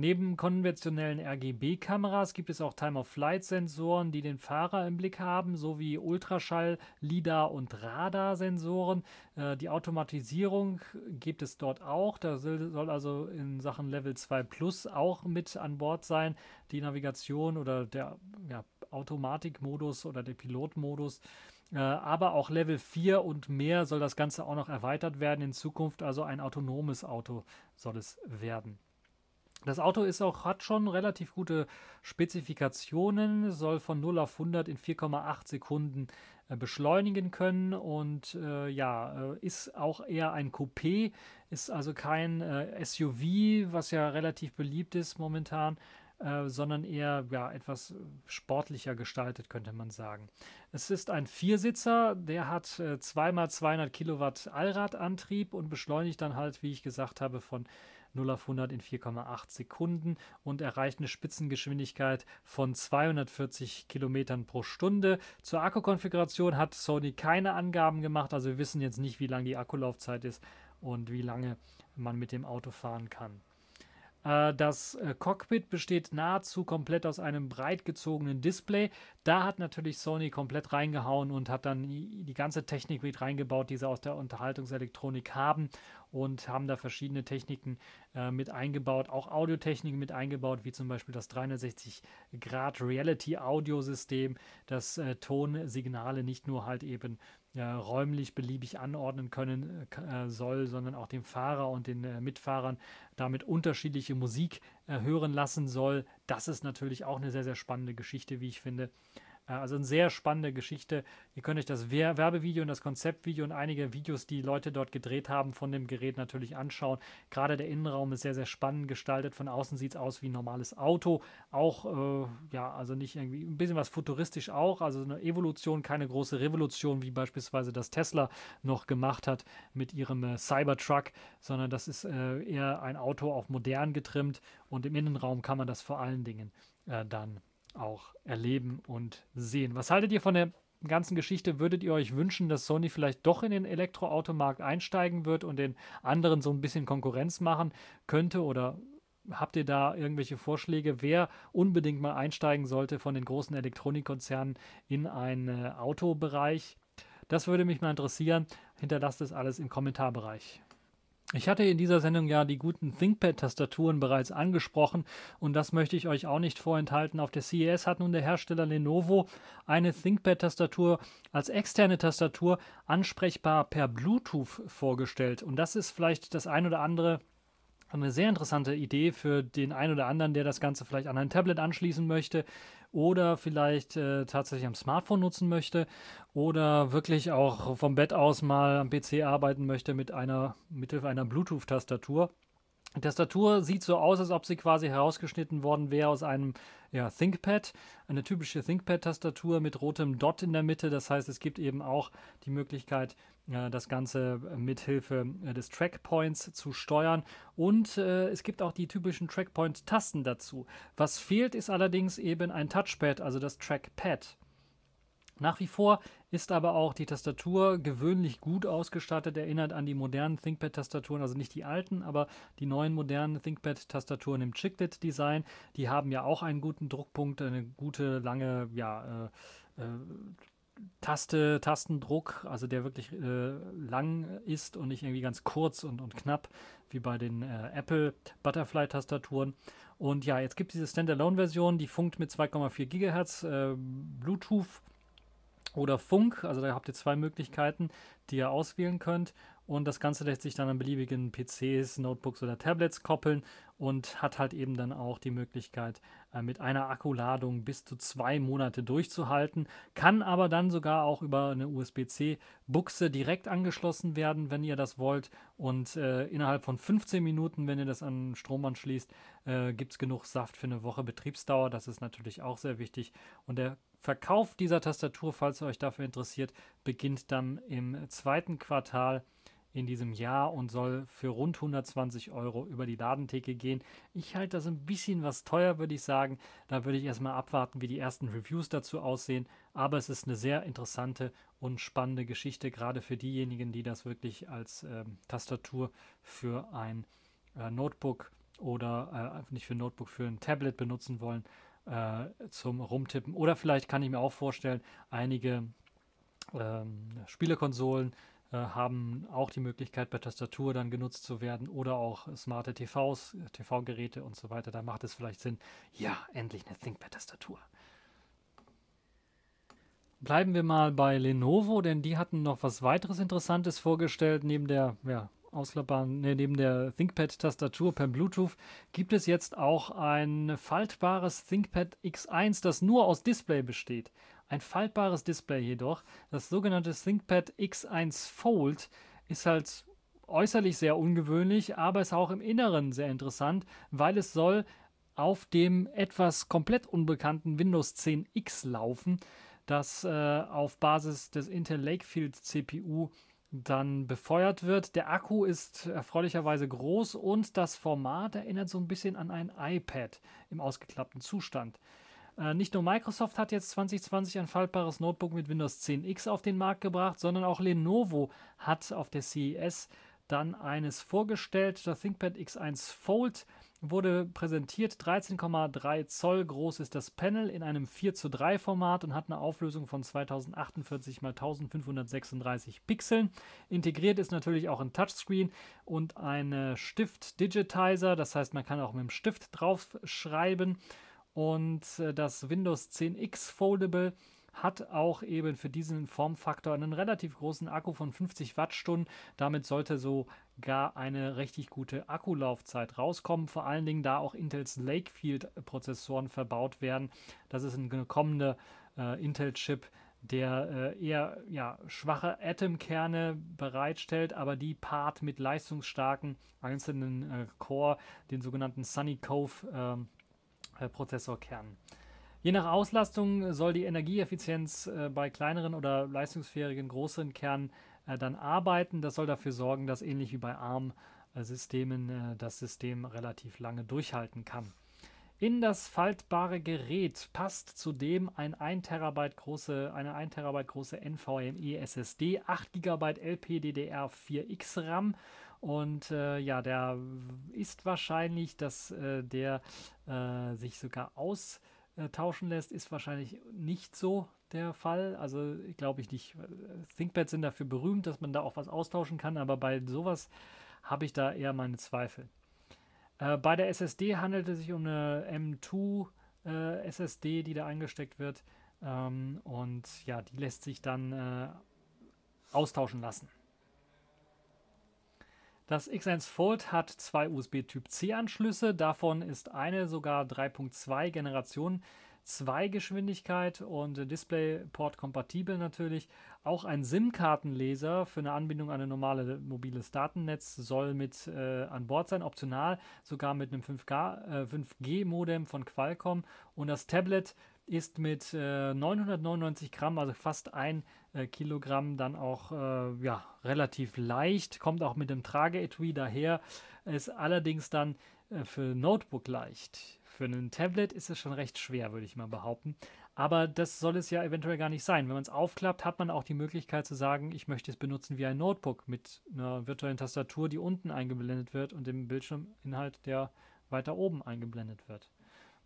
Speaker 1: Neben konventionellen RGB-Kameras gibt es auch Time-of-Flight-Sensoren, die den Fahrer im Blick haben, sowie Ultraschall, LIDAR und Radar-Sensoren. Äh, die Automatisierung gibt es dort auch. Da soll also in Sachen Level 2 Plus auch mit an Bord sein. Die Navigation oder der ja, Automatikmodus oder der Pilotmodus. Äh, aber auch Level 4 und mehr soll das Ganze auch noch erweitert werden in Zukunft. Also ein autonomes Auto soll es werden. Das Auto ist auch, hat schon relativ gute Spezifikationen, soll von 0 auf 100 in 4,8 Sekunden äh, beschleunigen können und äh, ja, äh, ist auch eher ein Coupé, ist also kein äh, SUV, was ja relativ beliebt ist momentan. sondern eher ja, etwas sportlicher gestaltet, könnte man sagen. Es ist ein Viersitzer, der hat äh, 2x200 Kilowatt Allradantrieb und beschleunigt dann halt, wie ich gesagt habe, von 0 auf 100 in 4,8 Sekunden und erreicht eine Spitzengeschwindigkeit von 240 Kilometern pro Stunde. Zur Akkukonfiguration hat Sony keine Angaben gemacht, also wir wissen jetzt nicht, wie lang die Akkulaufzeit ist und wie lange man mit dem Auto fahren kann. Äh, das äh, Cockpit besteht nahezu komplett aus einem breit gezogenen Display. Da hat natürlich Sony komplett reingehauen und hat dann die ganze Technik mit reingebaut, die sie aus der Unterhaltungselektronik haben und haben da verschiedene Techniken äh, mit eingebaut, auch Audiotechniken mit eingebaut, wie zum Beispiel das 360 grad reality Audio System, das äh, Tonsignale nicht nur halt eben äh, räumlich beliebig anordnen können äh, äh, soll, sondern auch dem Fahrer und den äh, Mitfahrern damit unterschiedliche Musik äh, hören lassen soll. Das ist natürlich auch eine sehr, sehr spannende Geschichte, wie ich finde. Äh, also eine sehr spannende Geschichte. Ihr könnt euch das Werbevideo und das Konzeptvideo und einige Videos, die Leute dort gedreht haben, von dem Gerät natürlich anschauen. Gerade der Innenraum ist sehr, sehr spannend gestaltet. Von außen sieht es aus wie ein normales Auto. Auch, äh, ja, also nicht irgendwie, ein bisschen was futuristisch auch. Also eine Evolution, keine große Revolution, wie beispielsweise das Tesla noch gemacht hat mit ihrem äh, Cybertruck, sondern das ist äh, eher ein Auto auf modern getrimmt und im Innenraum kann man das vor allen Dingen äh, dann auch erleben und sehen. Was haltet ihr von der ganzen Geschichte? Würdet ihr euch wünschen, dass Sony vielleicht doch in den Elektroautomarkt einsteigen wird und den anderen so ein bisschen Konkurrenz machen könnte? Oder habt ihr da irgendwelche Vorschläge, wer unbedingt mal einsteigen sollte von den großen Elektronikkonzernen in einen äh, Autobereich? Das würde mich mal interessieren. Hinterlasst es alles im Kommentarbereich. Ich hatte in dieser Sendung ja die guten ThinkPad-Tastaturen bereits angesprochen und das möchte ich euch auch nicht vorenthalten. Auf der CES hat nun der Hersteller Lenovo eine ThinkPad-Tastatur als externe Tastatur ansprechbar per Bluetooth vorgestellt und das ist vielleicht das ein oder andere eine sehr interessante Idee für den einen oder anderen, der das Ganze vielleicht an ein Tablet anschließen möchte, oder vielleicht äh, tatsächlich am Smartphone nutzen möchte oder wirklich auch vom Bett aus mal am PC arbeiten möchte mit einer mithilfe einer Bluetooth-Tastatur die Tastatur sieht so aus, als ob sie quasi herausgeschnitten worden wäre aus einem ja, ThinkPad, eine typische ThinkPad-Tastatur mit rotem Dot in der Mitte. Das heißt, es gibt eben auch die Möglichkeit, äh, das Ganze äh, mithilfe äh, des Trackpoints zu steuern. Und äh, es gibt auch die typischen Trackpoint-Tasten dazu. Was fehlt, ist allerdings eben ein Touchpad, also das Trackpad. Nach wie vor ist aber auch die Tastatur gewöhnlich gut ausgestattet, erinnert an die modernen ThinkPad-Tastaturen, also nicht die alten, aber die neuen modernen ThinkPad-Tastaturen im Chiclet-Design. Die haben ja auch einen guten Druckpunkt, eine gute lange, ja, äh, äh, Taste, Tastendruck, also der wirklich äh, lang ist und nicht irgendwie ganz kurz und, und knapp, wie bei den äh, Apple Butterfly-Tastaturen. Und ja, jetzt gibt es diese Standalone-Version, die funkt mit 2,4 GHz äh, Bluetooth oder Funk. Also da habt ihr zwei Möglichkeiten, die ihr auswählen könnt. Und das Ganze lässt sich dann an beliebigen PCs, Notebooks oder Tablets koppeln und hat halt eben dann auch die Möglichkeit, äh, mit einer Akkuladung bis zu zwei Monate durchzuhalten. Kann aber dann sogar auch über eine USB-C-Buchse direkt angeschlossen werden, wenn ihr das wollt. Und äh, innerhalb von 15 Minuten, wenn ihr das an Strom anschließt, äh, gibt es genug Saft für eine Woche Betriebsdauer. Das ist natürlich auch sehr wichtig. Und der Verkauf dieser Tastatur, falls ihr euch dafür interessiert, beginnt dann im zweiten Quartal in diesem Jahr und soll für rund 120 Euro über die Ladentheke gehen. Ich halte das ein bisschen was teuer, würde ich sagen. Da würde ich erstmal abwarten, wie die ersten Reviews dazu aussehen. Aber es ist eine sehr interessante und spannende Geschichte, gerade für diejenigen, die das wirklich als äh, Tastatur für ein äh, Notebook oder äh, nicht für ein Notebook, für ein Tablet benutzen wollen äh, zum Rumtippen. Oder vielleicht kann ich mir auch vorstellen, einige ähm, Spielekonsolen äh, haben auch die Möglichkeit, bei Tastatur dann genutzt zu werden oder auch smarte TVs, TV-Geräte und so weiter. Da macht es vielleicht Sinn. Ja, endlich eine ThinkPad-Tastatur. Bleiben wir mal bei Lenovo, denn die hatten noch was weiteres Interessantes vorgestellt, neben der ja, ausklappbaren, neben der ThinkPad-Tastatur per Bluetooth gibt es jetzt auch ein faltbares ThinkPad X1, das nur aus Display besteht. Ein faltbares Display jedoch, das sogenannte ThinkPad X1 Fold, ist halt äußerlich sehr ungewöhnlich, aber ist auch im Inneren sehr interessant, weil es soll auf dem etwas komplett unbekannten Windows 10 X laufen, das äh, auf Basis des Intel Lakefield CPU dann befeuert wird. Der Akku ist erfreulicherweise groß und das Format erinnert so ein bisschen an ein iPad im ausgeklappten Zustand. Äh, nicht nur Microsoft hat jetzt 2020 ein faltbares Notebook mit Windows 10X auf den Markt gebracht, sondern auch Lenovo hat auf der CES dann eines vorgestellt. Das ThinkPad X1 Fold wurde präsentiert. 13,3 Zoll groß ist das Panel in einem 4 zu 3 Format und hat eine Auflösung von 2048 x 1536 Pixeln. Integriert ist natürlich auch ein Touchscreen und ein Stift-Digitizer. Das heißt, man kann auch mit dem Stift draufschreiben. Und äh, das Windows 10X Foldable hat auch eben für diesen Formfaktor einen relativ großen Akku von 50 Wattstunden. Damit sollte so gar eine richtig gute Akkulaufzeit rauskommen. Vor allen Dingen, da auch Intels Lakefield-Prozessoren verbaut werden. Das ist ein kommender äh, Intel-Chip, der äh, eher ja, schwache Atomkerne bereitstellt, aber die paart mit leistungsstarken einzelnen äh, Core, den sogenannten Sunny Cove ähm, äh, Prozessorkernen. Je nach Auslastung soll die Energieeffizienz äh, bei kleineren oder leistungsfähigen größeren Kernen äh, dann arbeiten. Das soll dafür sorgen, dass ähnlich wie bei ARM-Systemen äh, das System relativ lange durchhalten kann. In das faltbare Gerät passt zudem ein 1 TB große, eine 1 TB große NVMe SSD, 8 GB LPDDR4X RAM und äh, ja, der ist wahrscheinlich, dass äh, der äh, sich sogar aus äh, tauschen lässt, ist wahrscheinlich nicht so der Fall. Also glaube ich nicht. ThinkPads sind dafür berühmt, dass man da auch was austauschen kann, aber bei sowas habe ich da eher meine Zweifel. Äh, bei der SSD handelt es sich um eine M2 äh, SSD, die da eingesteckt wird. Ähm, und ja, die lässt sich dann äh, austauschen lassen. Das X1 Fold hat zwei USB-Typ-C-Anschlüsse, davon ist eine sogar 3.2 Generation 2 Geschwindigkeit und DisplayPort kompatibel natürlich. Auch ein SIM-Kartenleser für eine Anbindung an ein normales mobiles Datennetz soll mit äh, an Bord sein, optional sogar mit einem 5G, äh, Modem von Qualcomm und das Tablet ist mit äh, 999 Gramm, also fast ein äh, Kilogramm dann auch äh, ja, relativ leicht, kommt auch mit dem Trageetui daher, ist allerdings dann äh, für Notebook leicht. Für ein Tablet ist es schon recht schwer, würde ich mal behaupten. Aber das soll es ja eventuell gar nicht sein. Wenn man es aufklappt, hat man auch die Möglichkeit zu sagen, ich möchte es benutzen wie ein Notebook mit einer virtuellen Tastatur, die unten eingeblendet wird und dem Bildschirminhalt, der weiter oben eingeblendet wird.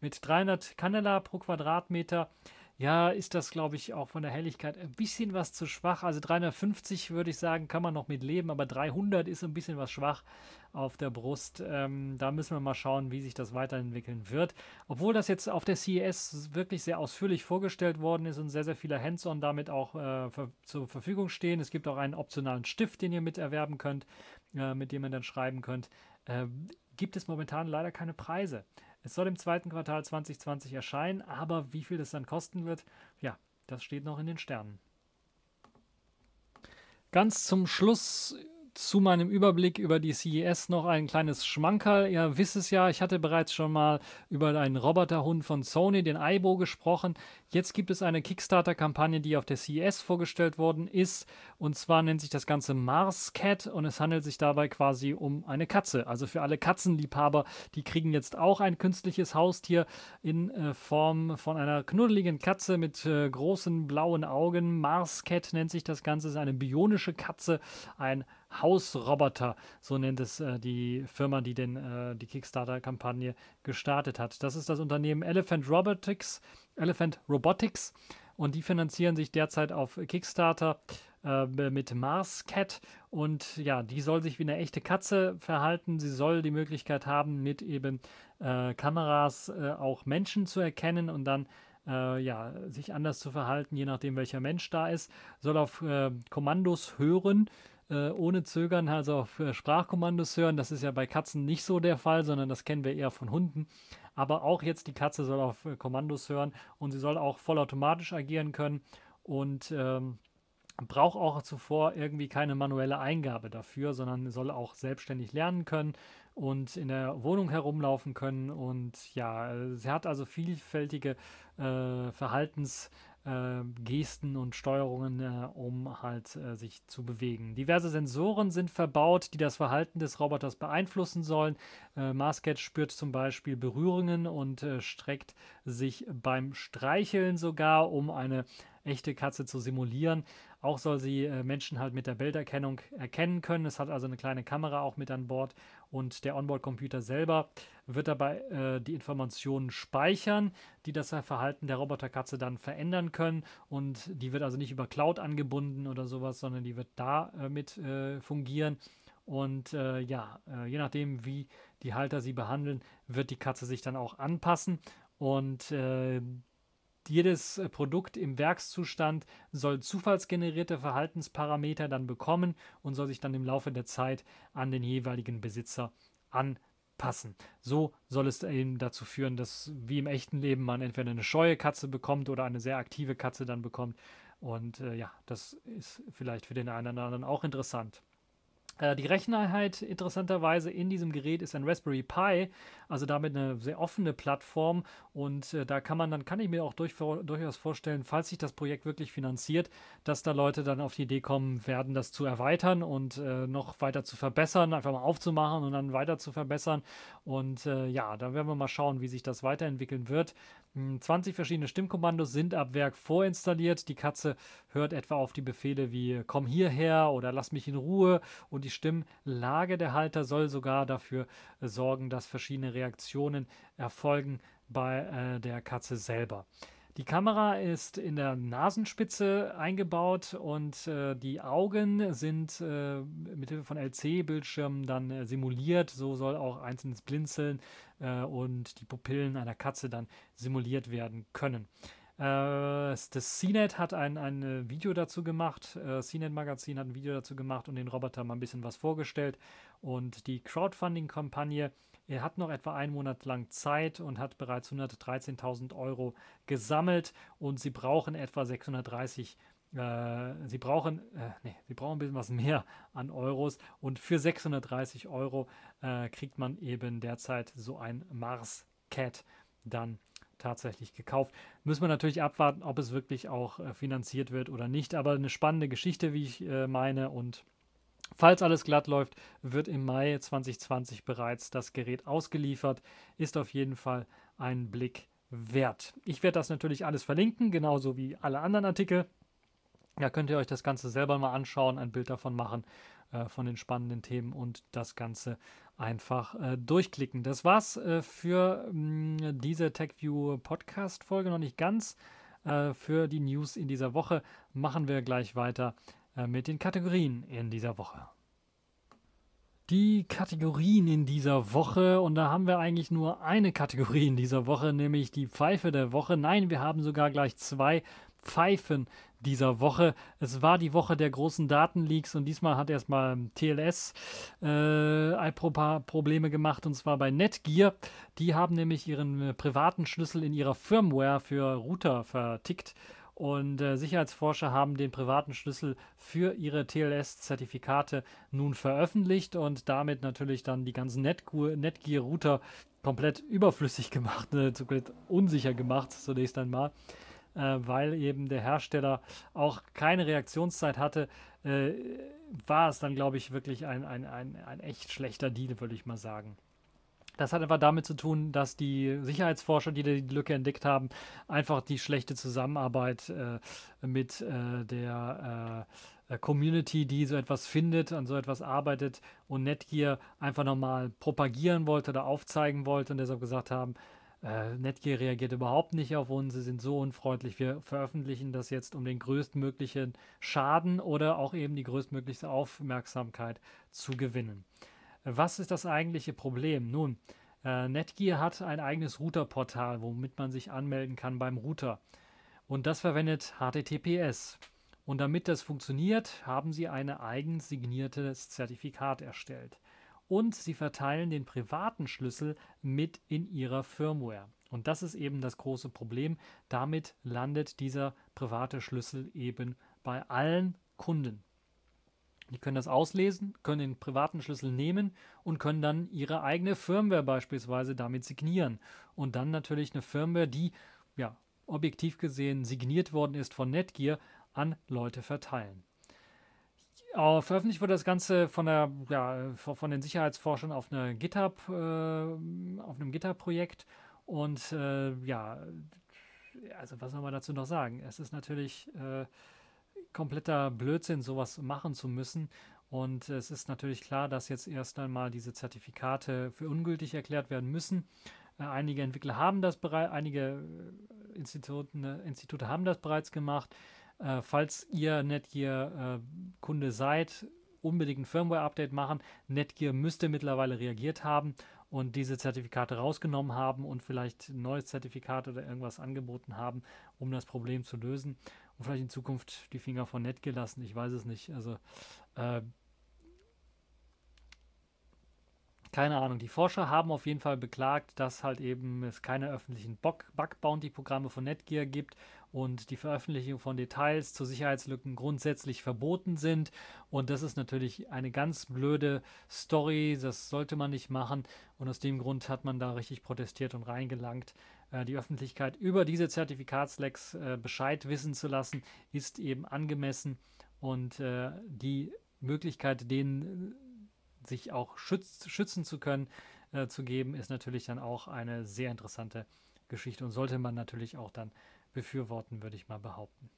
Speaker 1: Mit 300 Candela pro Quadratmeter ja, ist das, glaube ich, auch von der Helligkeit ein bisschen was zu schwach. Also 350 würde ich sagen, kann man noch mit leben, aber 300 ist ein bisschen was schwach auf der Brust. Ähm, da müssen wir mal schauen, wie sich das weiterentwickeln wird. Obwohl das jetzt auf der CES wirklich sehr ausführlich vorgestellt worden ist und sehr, sehr viele Hands-on damit auch äh, ver zur Verfügung stehen. Es gibt auch einen optionalen Stift, den ihr mit erwerben könnt, äh, mit dem ihr dann schreiben könnt. Äh, gibt es momentan leider keine Preise. Es soll im zweiten Quartal 2020 erscheinen, aber wie viel das dann kosten wird, ja, das steht noch in den Sternen. Ganz zum Schluss zu meinem Überblick über die CES noch ein kleines Schmankerl. Ihr wisst es ja, ich hatte bereits schon mal über einen Roboterhund von Sony, den Aibo, gesprochen. Jetzt gibt es eine Kickstarter-Kampagne, die auf der CES vorgestellt worden ist. Und zwar nennt sich das Ganze Mars Cat und es handelt sich dabei quasi um eine Katze. Also für alle Katzenliebhaber, die kriegen jetzt auch ein künstliches Haustier in äh, Form von einer knuddeligen Katze mit äh, großen blauen Augen. Mars Cat nennt sich das Ganze, es ist eine bionische Katze, ein Hausroboter, so nennt es äh, die Firma, die den, äh, die Kickstarter-Kampagne gestartet hat. Das ist das Unternehmen Elephant Robotics, Elephant Robotics und die finanzieren sich derzeit auf Kickstarter äh, mit Mars Cat und ja, die soll sich wie eine echte Katze verhalten. Sie soll die Möglichkeit haben, mit eben äh, Kameras äh, auch Menschen zu erkennen und dann äh, ja, sich anders zu verhalten, je nachdem welcher Mensch da ist, soll auf äh, Kommandos hören, äh, ohne Zögern also auf äh, Sprachkommandos hören. Das ist ja bei Katzen nicht so der Fall, sondern das kennen wir eher von Hunden. Aber auch jetzt die Katze soll auf äh, Kommandos hören und sie soll auch vollautomatisch agieren können und ähm, braucht auch zuvor irgendwie keine manuelle Eingabe dafür, sondern soll auch selbstständig lernen können und in der Wohnung herumlaufen können. Und ja, äh, sie hat also vielfältige äh, Verhaltens- äh, Gesten und Steuerungen, äh, um halt äh, sich zu bewegen. Diverse Sensoren sind verbaut, die das Verhalten des Roboters beeinflussen sollen. Äh, Masket spürt zum Beispiel Berührungen und äh, streckt sich beim Streicheln sogar, um eine echte Katze zu simulieren. Auch soll sie äh, Menschen halt mit der Bilderkennung erkennen können. Es hat also eine kleine Kamera auch mit an Bord und der Onboard-Computer selber wird dabei äh, die Informationen speichern, die das Verhalten der Roboterkatze dann verändern können und die wird also nicht über Cloud angebunden oder sowas, sondern die wird damit äh, äh, fungieren. Und äh, ja, äh, je nachdem, wie die Halter sie behandeln, wird die Katze sich dann auch anpassen. Und äh, jedes äh, Produkt im Werkszustand soll zufallsgenerierte Verhaltensparameter dann bekommen und soll sich dann im Laufe der Zeit an den jeweiligen Besitzer anpassen. So soll es eben dazu führen, dass wie im echten Leben man entweder eine scheue Katze bekommt oder eine sehr aktive Katze dann bekommt. Und äh, ja, das ist vielleicht für den einen oder anderen auch interessant. Äh, die Rechnerheit interessanterweise in diesem Gerät ist ein Raspberry Pi, also damit eine sehr offene Plattform und äh, da kann man dann kann ich mir auch durch, durchaus vorstellen, falls sich das Projekt wirklich finanziert, dass da Leute dann auf die Idee kommen werden, das zu erweitern und äh, noch weiter zu verbessern, einfach mal aufzumachen und dann weiter zu verbessern und äh, ja, da werden wir mal schauen, wie sich das weiterentwickeln wird. 20 hm, verschiedene Stimmkommandos sind ab Werk vorinstalliert. Die Katze hört etwa auf die Befehle wie komm hierher oder lass mich in Ruhe und die Stimmlage der Halter soll sogar dafür äh, sorgen, dass verschiedene Reaktionen erfolgen bei äh, der Katze selber. Die Kamera ist in der Nasenspitze eingebaut und äh, die Augen sind äh, Hilfe von LC-Bildschirmen dann äh, simuliert. So soll auch einzelnes Blinzeln äh, und die Pupillen einer Katze dann simuliert werden können. Äh, das CNET hat ein, ein äh, Video dazu gemacht, das äh, CNET-Magazin hat ein Video dazu gemacht und den Roboter mal ein bisschen was vorgestellt. Und die Crowdfunding-Kampagne er hat noch etwa einen Monat lang Zeit und hat bereits 113.000 Euro gesammelt und sie brauchen etwa 630 äh, sie brauchen, äh, nee, sie brauchen ein bisschen was mehr an Euros und für 630 Euro äh, kriegt man eben derzeit so ein Mars Cat dann tatsächlich gekauft. Müssen wir natürlich abwarten, ob es wirklich auch äh, finanziert wird oder nicht, aber eine spannende Geschichte, wie ich äh, meine und Falls alles glatt läuft, wird im Mai 2020 bereits das Gerät ausgeliefert. Ist auf jeden Fall ein Blick wert. Ich werde das natürlich alles verlinken, genauso wie alle anderen Artikel. Da könnt ihr euch das Ganze selber mal anschauen, ein Bild davon machen, äh, von den spannenden Themen und das Ganze einfach äh, durchklicken. Das war's äh, für mh, mm, diese TechView Podcast-Folge noch nicht ganz. Äh, für die News in dieser Woche machen wir gleich weiter äh, mit den Kategorien in dieser Woche. Die Kategorien in dieser Woche und da haben wir eigentlich nur eine Kategorie in dieser Woche, nämlich die Pfeife der Woche. Nein, wir haben sogar gleich zwei Pfeifen dieser Woche. Es war die Woche der großen Datenleaks und diesmal hat erstmal TLS äh, paar Probleme gemacht und zwar bei Netgear. Die haben nämlich ihren privaten Schlüssel in ihrer Firmware für Router vertickt und äh, Sicherheitsforscher haben den privaten Schlüssel für ihre TLS-Zertifikate nun veröffentlicht und damit natürlich dann die ganzen Netgear-Router komplett überflüssig gemacht, ne, komplett unsicher gemacht zunächst einmal, äh, weil eben der Hersteller auch keine Reaktionszeit hatte. Äh, war es dann, glaube ich, wirklich ein, ein, ein, ein echt schlechter Deal, würde ich mal sagen. Das hat einfach damit zu tun, dass die Sicherheitsforscher, die die Lücke entdeckt haben, einfach die schlechte Zusammenarbeit äh, mit äh, der äh, Community, die so etwas findet, an so etwas arbeitet und Netgear einfach nochmal propagieren wollte oder aufzeigen wollte und deshalb gesagt haben, äh, Netgear reagiert überhaupt nicht auf uns, sie sind so unfreundlich, wir veröffentlichen das jetzt, um den größtmöglichen Schaden oder auch eben die größtmöglichste Aufmerksamkeit zu gewinnen. Was ist das eigentliche Problem? Nun, äh, Netgear hat ein eigenes Routerportal, womit man sich anmelden kann beim Router. Und das verwendet HTTPS. Und damit das funktioniert, haben sie ein eigen signiertes Zertifikat erstellt. Und sie verteilen den privaten Schlüssel mit in ihrer Firmware. Und das ist eben das große Problem. Damit landet dieser private Schlüssel eben bei allen Kunden. Die können das auslesen, können den privaten Schlüssel nehmen und können dann ihre eigene Firmware beispielsweise damit signieren. Und dann natürlich eine Firmware, die ja objektiv gesehen signiert worden ist von Netgear, an Leute verteilen. Äh, veröffentlicht wurde das Ganze von, der, ja, von den Sicherheitsforschern auf, eine GitHub, äh, auf einem GitHub-Projekt. Und äh, ja, also was soll man dazu noch sagen? Es ist natürlich äh, kompletter Blödsinn, sowas machen zu müssen. Und es ist natürlich klar, dass jetzt erst einmal diese Zertifikate für ungültig erklärt werden müssen. Äh, einige Entwickler haben das bereits, einige äh, Institute, Institute haben das bereits gemacht. Äh, falls ihr Netgear-Kunde äh, seid, unbedingt ein Firmware-Update machen. Netgear müsste mittlerweile reagiert haben und diese Zertifikate rausgenommen haben und vielleicht ein neues Zertifikat oder irgendwas angeboten haben, um das Problem zu lösen und vielleicht in Zukunft die Finger von nett gelassen. Ich weiß es nicht. Also, äh, keine Ahnung. Die Forscher haben auf jeden Fall beklagt, dass halt eben es keine öffentlichen Bug-Bounty-Programme von Netgear gibt und die Veröffentlichung von Details zu Sicherheitslücken grundsätzlich verboten sind. Und das ist natürlich eine ganz blöde Story. Das sollte man nicht machen. Und aus dem Grund hat man da richtig protestiert und reingelangt. Äh, die Öffentlichkeit über diese Zertifikatslecks äh, Bescheid wissen zu lassen, ist eben angemessen und äh, die Möglichkeit, denen sich auch schützt, schützen zu können, zu geben, ist natürlich dann auch eine sehr interessante Geschichte und sollte man natürlich auch dann befürworten, würde ich mal behaupten.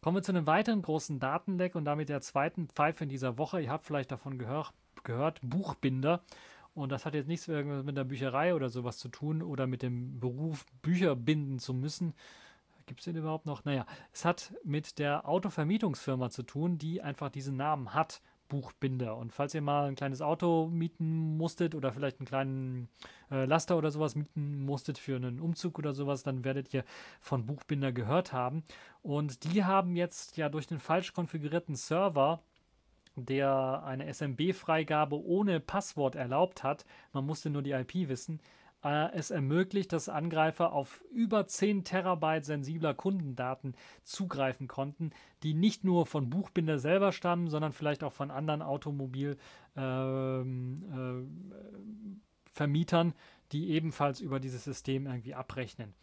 Speaker 1: Kommen wir zu einem weiteren großen Datenleck und damit der zweiten Pfeife in dieser Woche. Ihr habt vielleicht davon gehör gehört, Buchbinder und das hat jetzt nichts mit der Bücherei oder sowas zu tun oder mit dem Beruf, Bücher binden zu müssen. Gibt es den überhaupt noch? Naja, es hat mit der Autovermietungsfirma zu tun, die einfach diesen Namen hat, Buchbinder. Und falls ihr mal ein kleines Auto mieten musstet oder vielleicht einen kleinen äh, Laster oder sowas mieten musstet für einen Umzug oder sowas, dann werdet ihr von Buchbinder gehört haben. Und die haben jetzt ja durch den falsch konfigurierten Server der eine SMB-Freigabe ohne Passwort erlaubt hat. Man musste nur die IP wissen. Äh, es ermöglicht, dass Angreifer auf über 10 Terabyte sensibler Kundendaten zugreifen konnten, die nicht nur von Buchbinder selber stammen, sondern vielleicht auch von anderen Automobilvermietern, ähm, äh, äh, die ebenfalls über dieses System irgendwie abrechnen.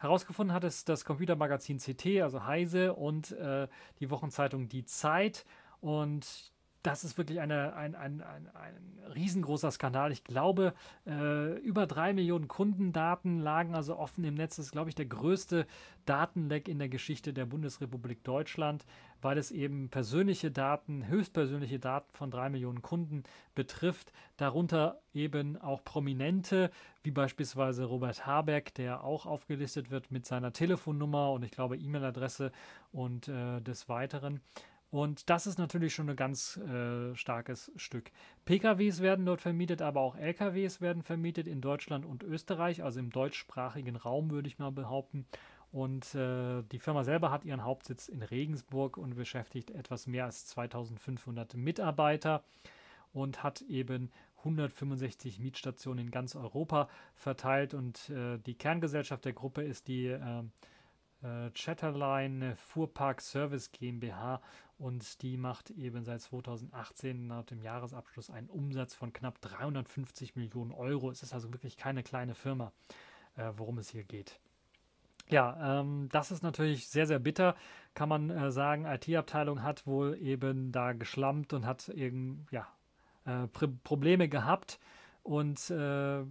Speaker 1: Herausgefunden hat es das Computermagazin CT, also Heise, und äh, die Wochenzeitung Die Zeit. Und das ist wirklich eine, ein, ein, ein, ein riesengroßer Skandal. Ich glaube, äh, über drei Millionen Kundendaten lagen also offen im Netz. Das ist, glaube ich, der größte Datenleck in der Geschichte der Bundesrepublik Deutschland, weil es eben persönliche Daten, höchstpersönliche Daten von drei Millionen Kunden betrifft. Darunter eben auch Prominente, wie beispielsweise Robert Habeck, der auch aufgelistet wird mit seiner Telefonnummer und ich glaube E-Mail-Adresse und äh, des Weiteren. Und das ist natürlich schon ein ganz äh, starkes Stück. PKWs werden dort vermietet, aber auch LKWs werden vermietet in Deutschland und Österreich, also im deutschsprachigen Raum würde ich mal behaupten. Und äh, die Firma selber hat ihren Hauptsitz in Regensburg und beschäftigt etwas mehr als 2500 Mitarbeiter und hat eben 165 Mietstationen in ganz Europa verteilt. Und äh, die Kerngesellschaft der Gruppe ist die äh, äh, Chatterline äh, Fuhrpark Service GmbH und die macht eben seit 2018 nach dem Jahresabschluss einen Umsatz von knapp 350 Millionen Euro. Es ist also wirklich keine kleine Firma, äh, worum es hier geht. Ja, ähm, das ist natürlich sehr, sehr bitter, kann man äh, sagen. IT-Abteilung hat wohl eben da geschlampt und hat eben, ja, äh, Pr Probleme gehabt. Und äh,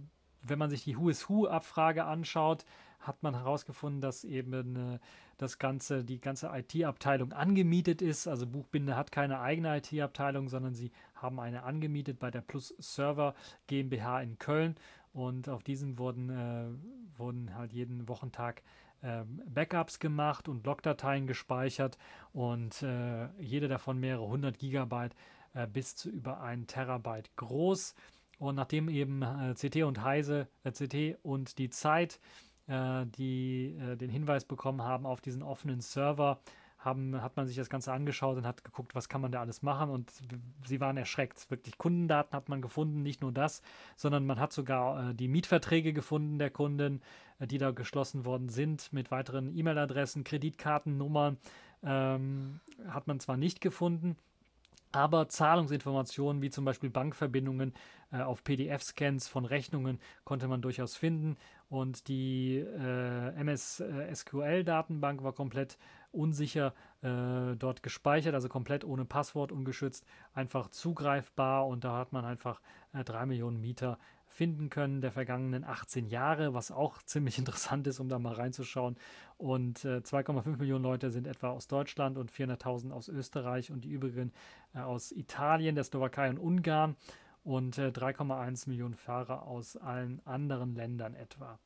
Speaker 1: wenn man sich die Who is Who-Abfrage anschaut, hat man herausgefunden, dass eben äh, das ganze, die ganze IT-Abteilung angemietet ist. Also Buchbinde hat keine eigene IT-Abteilung, sondern sie haben eine angemietet bei der Plus Server GmbH in Köln. Und auf diesen wurden, äh, wurden halt jeden Wochentag ähm, Backups gemacht und Logdateien gespeichert und äh, jede davon mehrere hundert Gigabyte äh, bis zu über ein Terabyte groß. Und nachdem eben äh, CT und Heise, äh, CT und die Zeit äh, die äh, den Hinweis bekommen haben auf diesen offenen Server, haben, hat man sich das Ganze angeschaut und hat geguckt, was kann man da alles machen und sie waren erschreckt. Wirklich Kundendaten hat man gefunden, nicht nur das, sondern man hat sogar äh, die Mietverträge gefunden der Kunden, äh, die da geschlossen worden sind mit weiteren E-Mail-Adressen, Kreditkartennummern ähm, hat man zwar nicht gefunden, aber Zahlungsinformationen wie zum Beispiel Bankverbindungen äh, auf PDF-Scans von Rechnungen konnte man durchaus finden und die äh, MS äh, SQL Datenbank war komplett unsicher äh, dort gespeichert, also komplett ohne Passwort, ungeschützt, einfach zugreifbar und da hat man einfach äh, drei Millionen Mieter finden können der vergangenen 18 Jahre, was auch (laughs) ziemlich interessant ist, um da mal reinzuschauen. Und 2,5 äh, Millionen Leute sind etwa aus Deutschland und 400.000 aus Österreich und die übrigen aus Italien, der Slowakei und Ungarn und 3,1 äh, Millionen Fahrer aus allen anderen Ländern etwa.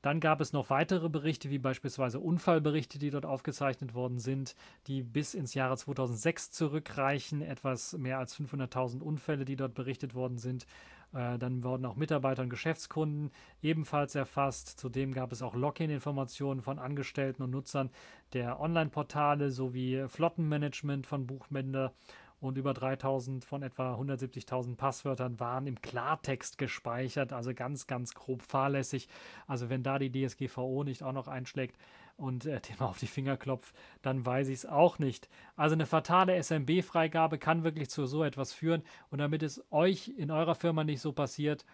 Speaker 1: Dann gab es noch weitere Berichte, wie beispielsweise Unfallberichte, die dort aufgezeichnet worden sind, die bis ins Jahre 2006 zurückreichen. Etwas mehr als 500.000 Unfälle, die dort berichtet worden sind. Äh, dann wurden auch Mitarbeiter und Geschäftskunden ebenfalls erfasst. Zudem gab es auch Login-Informationen von Angestellten und Nutzern der Online-Portale sowie Flottenmanagement von Buchbinder und über 3000 von etwa 170.000 Passwörtern waren im Klartext gespeichert, also ganz, ganz grob fahrlässig. Also wenn da die DSGVO nicht auch noch einschlägt und äh, dem auf die Finger klopft, dann weiß ich es auch nicht. Also eine fatale SMB-Freigabe kann wirklich zu so etwas führen und damit es euch in eurer Firma nicht so passiert,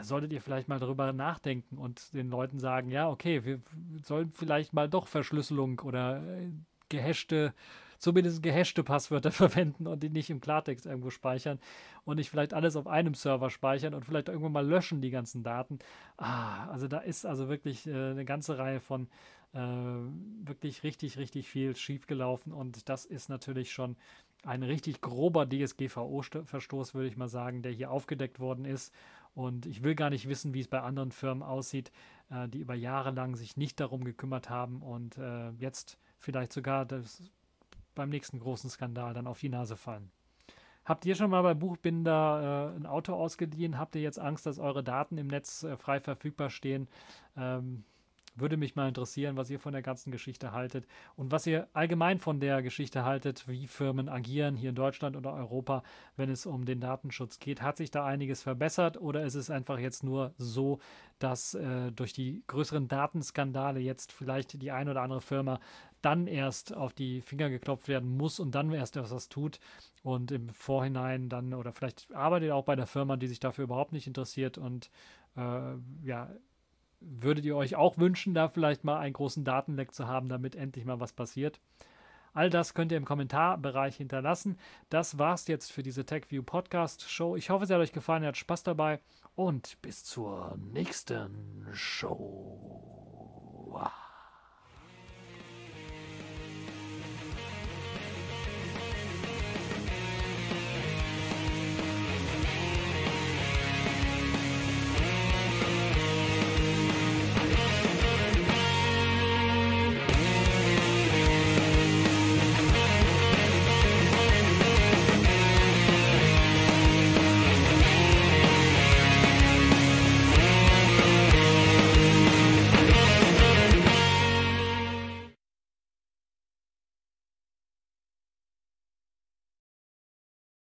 Speaker 1: solltet ihr vielleicht mal darüber nachdenken und den Leuten sagen, ja, okay, wir sollen vielleicht mal doch Verschlüsselung oder äh, gehashte äh, zumindest gehashte Passwörter (laughs) verwenden und die nicht im Klartext irgendwo speichern und nicht vielleicht alles auf einem Server speichern und vielleicht irgendwann mal löschen die ganzen Daten. Ah, also da ist also wirklich äh, eine ganze Reihe von äh, wirklich richtig, richtig viel schiefgelaufen und das ist natürlich schon ein richtig grober DSGVO-Verstoß, würde ich mal sagen, der hier aufgedeckt worden ist. Und ich will gar nicht wissen, wie es bei anderen Firmen aussieht, äh, die über Jahre lang sich nicht darum gekümmert haben und äh, jetzt vielleicht sogar das beim nächsten großen Skandal dann auf die Nase fallen. Habt ihr schon mal bei Buchbinder äh, ein Auto ausgeliehen? Habt ihr jetzt Angst, dass eure Daten im Netz äh, frei verfügbar stehen? Ähm, würde mich mal interessieren, was ihr von der ganzen Geschichte haltet und was ihr allgemein von der Geschichte haltet, wie Firmen agieren hier in Deutschland oder Europa, wenn es um den Datenschutz geht. Hat sich da einiges verbessert oder ist es einfach jetzt nur so, dass äh, durch die größeren Datenskandale jetzt vielleicht die ein oder andere Firma dann erst auf die Finger geklopft werden muss und dann erst etwas tut und im Vorhinein dann oder vielleicht arbeitet ihr auch bei einer Firma, die sich dafür überhaupt nicht interessiert und äh, ja, würdet ihr euch auch wünschen, da vielleicht mal einen großen Datenleck zu haben, damit endlich mal was passiert? All das könnt ihr im Kommentarbereich hinterlassen. Das war's jetzt für diese TechView Podcast Show. Ich hoffe, es hat euch gefallen, ihr habt Spaß dabei und bis zur nächsten Show.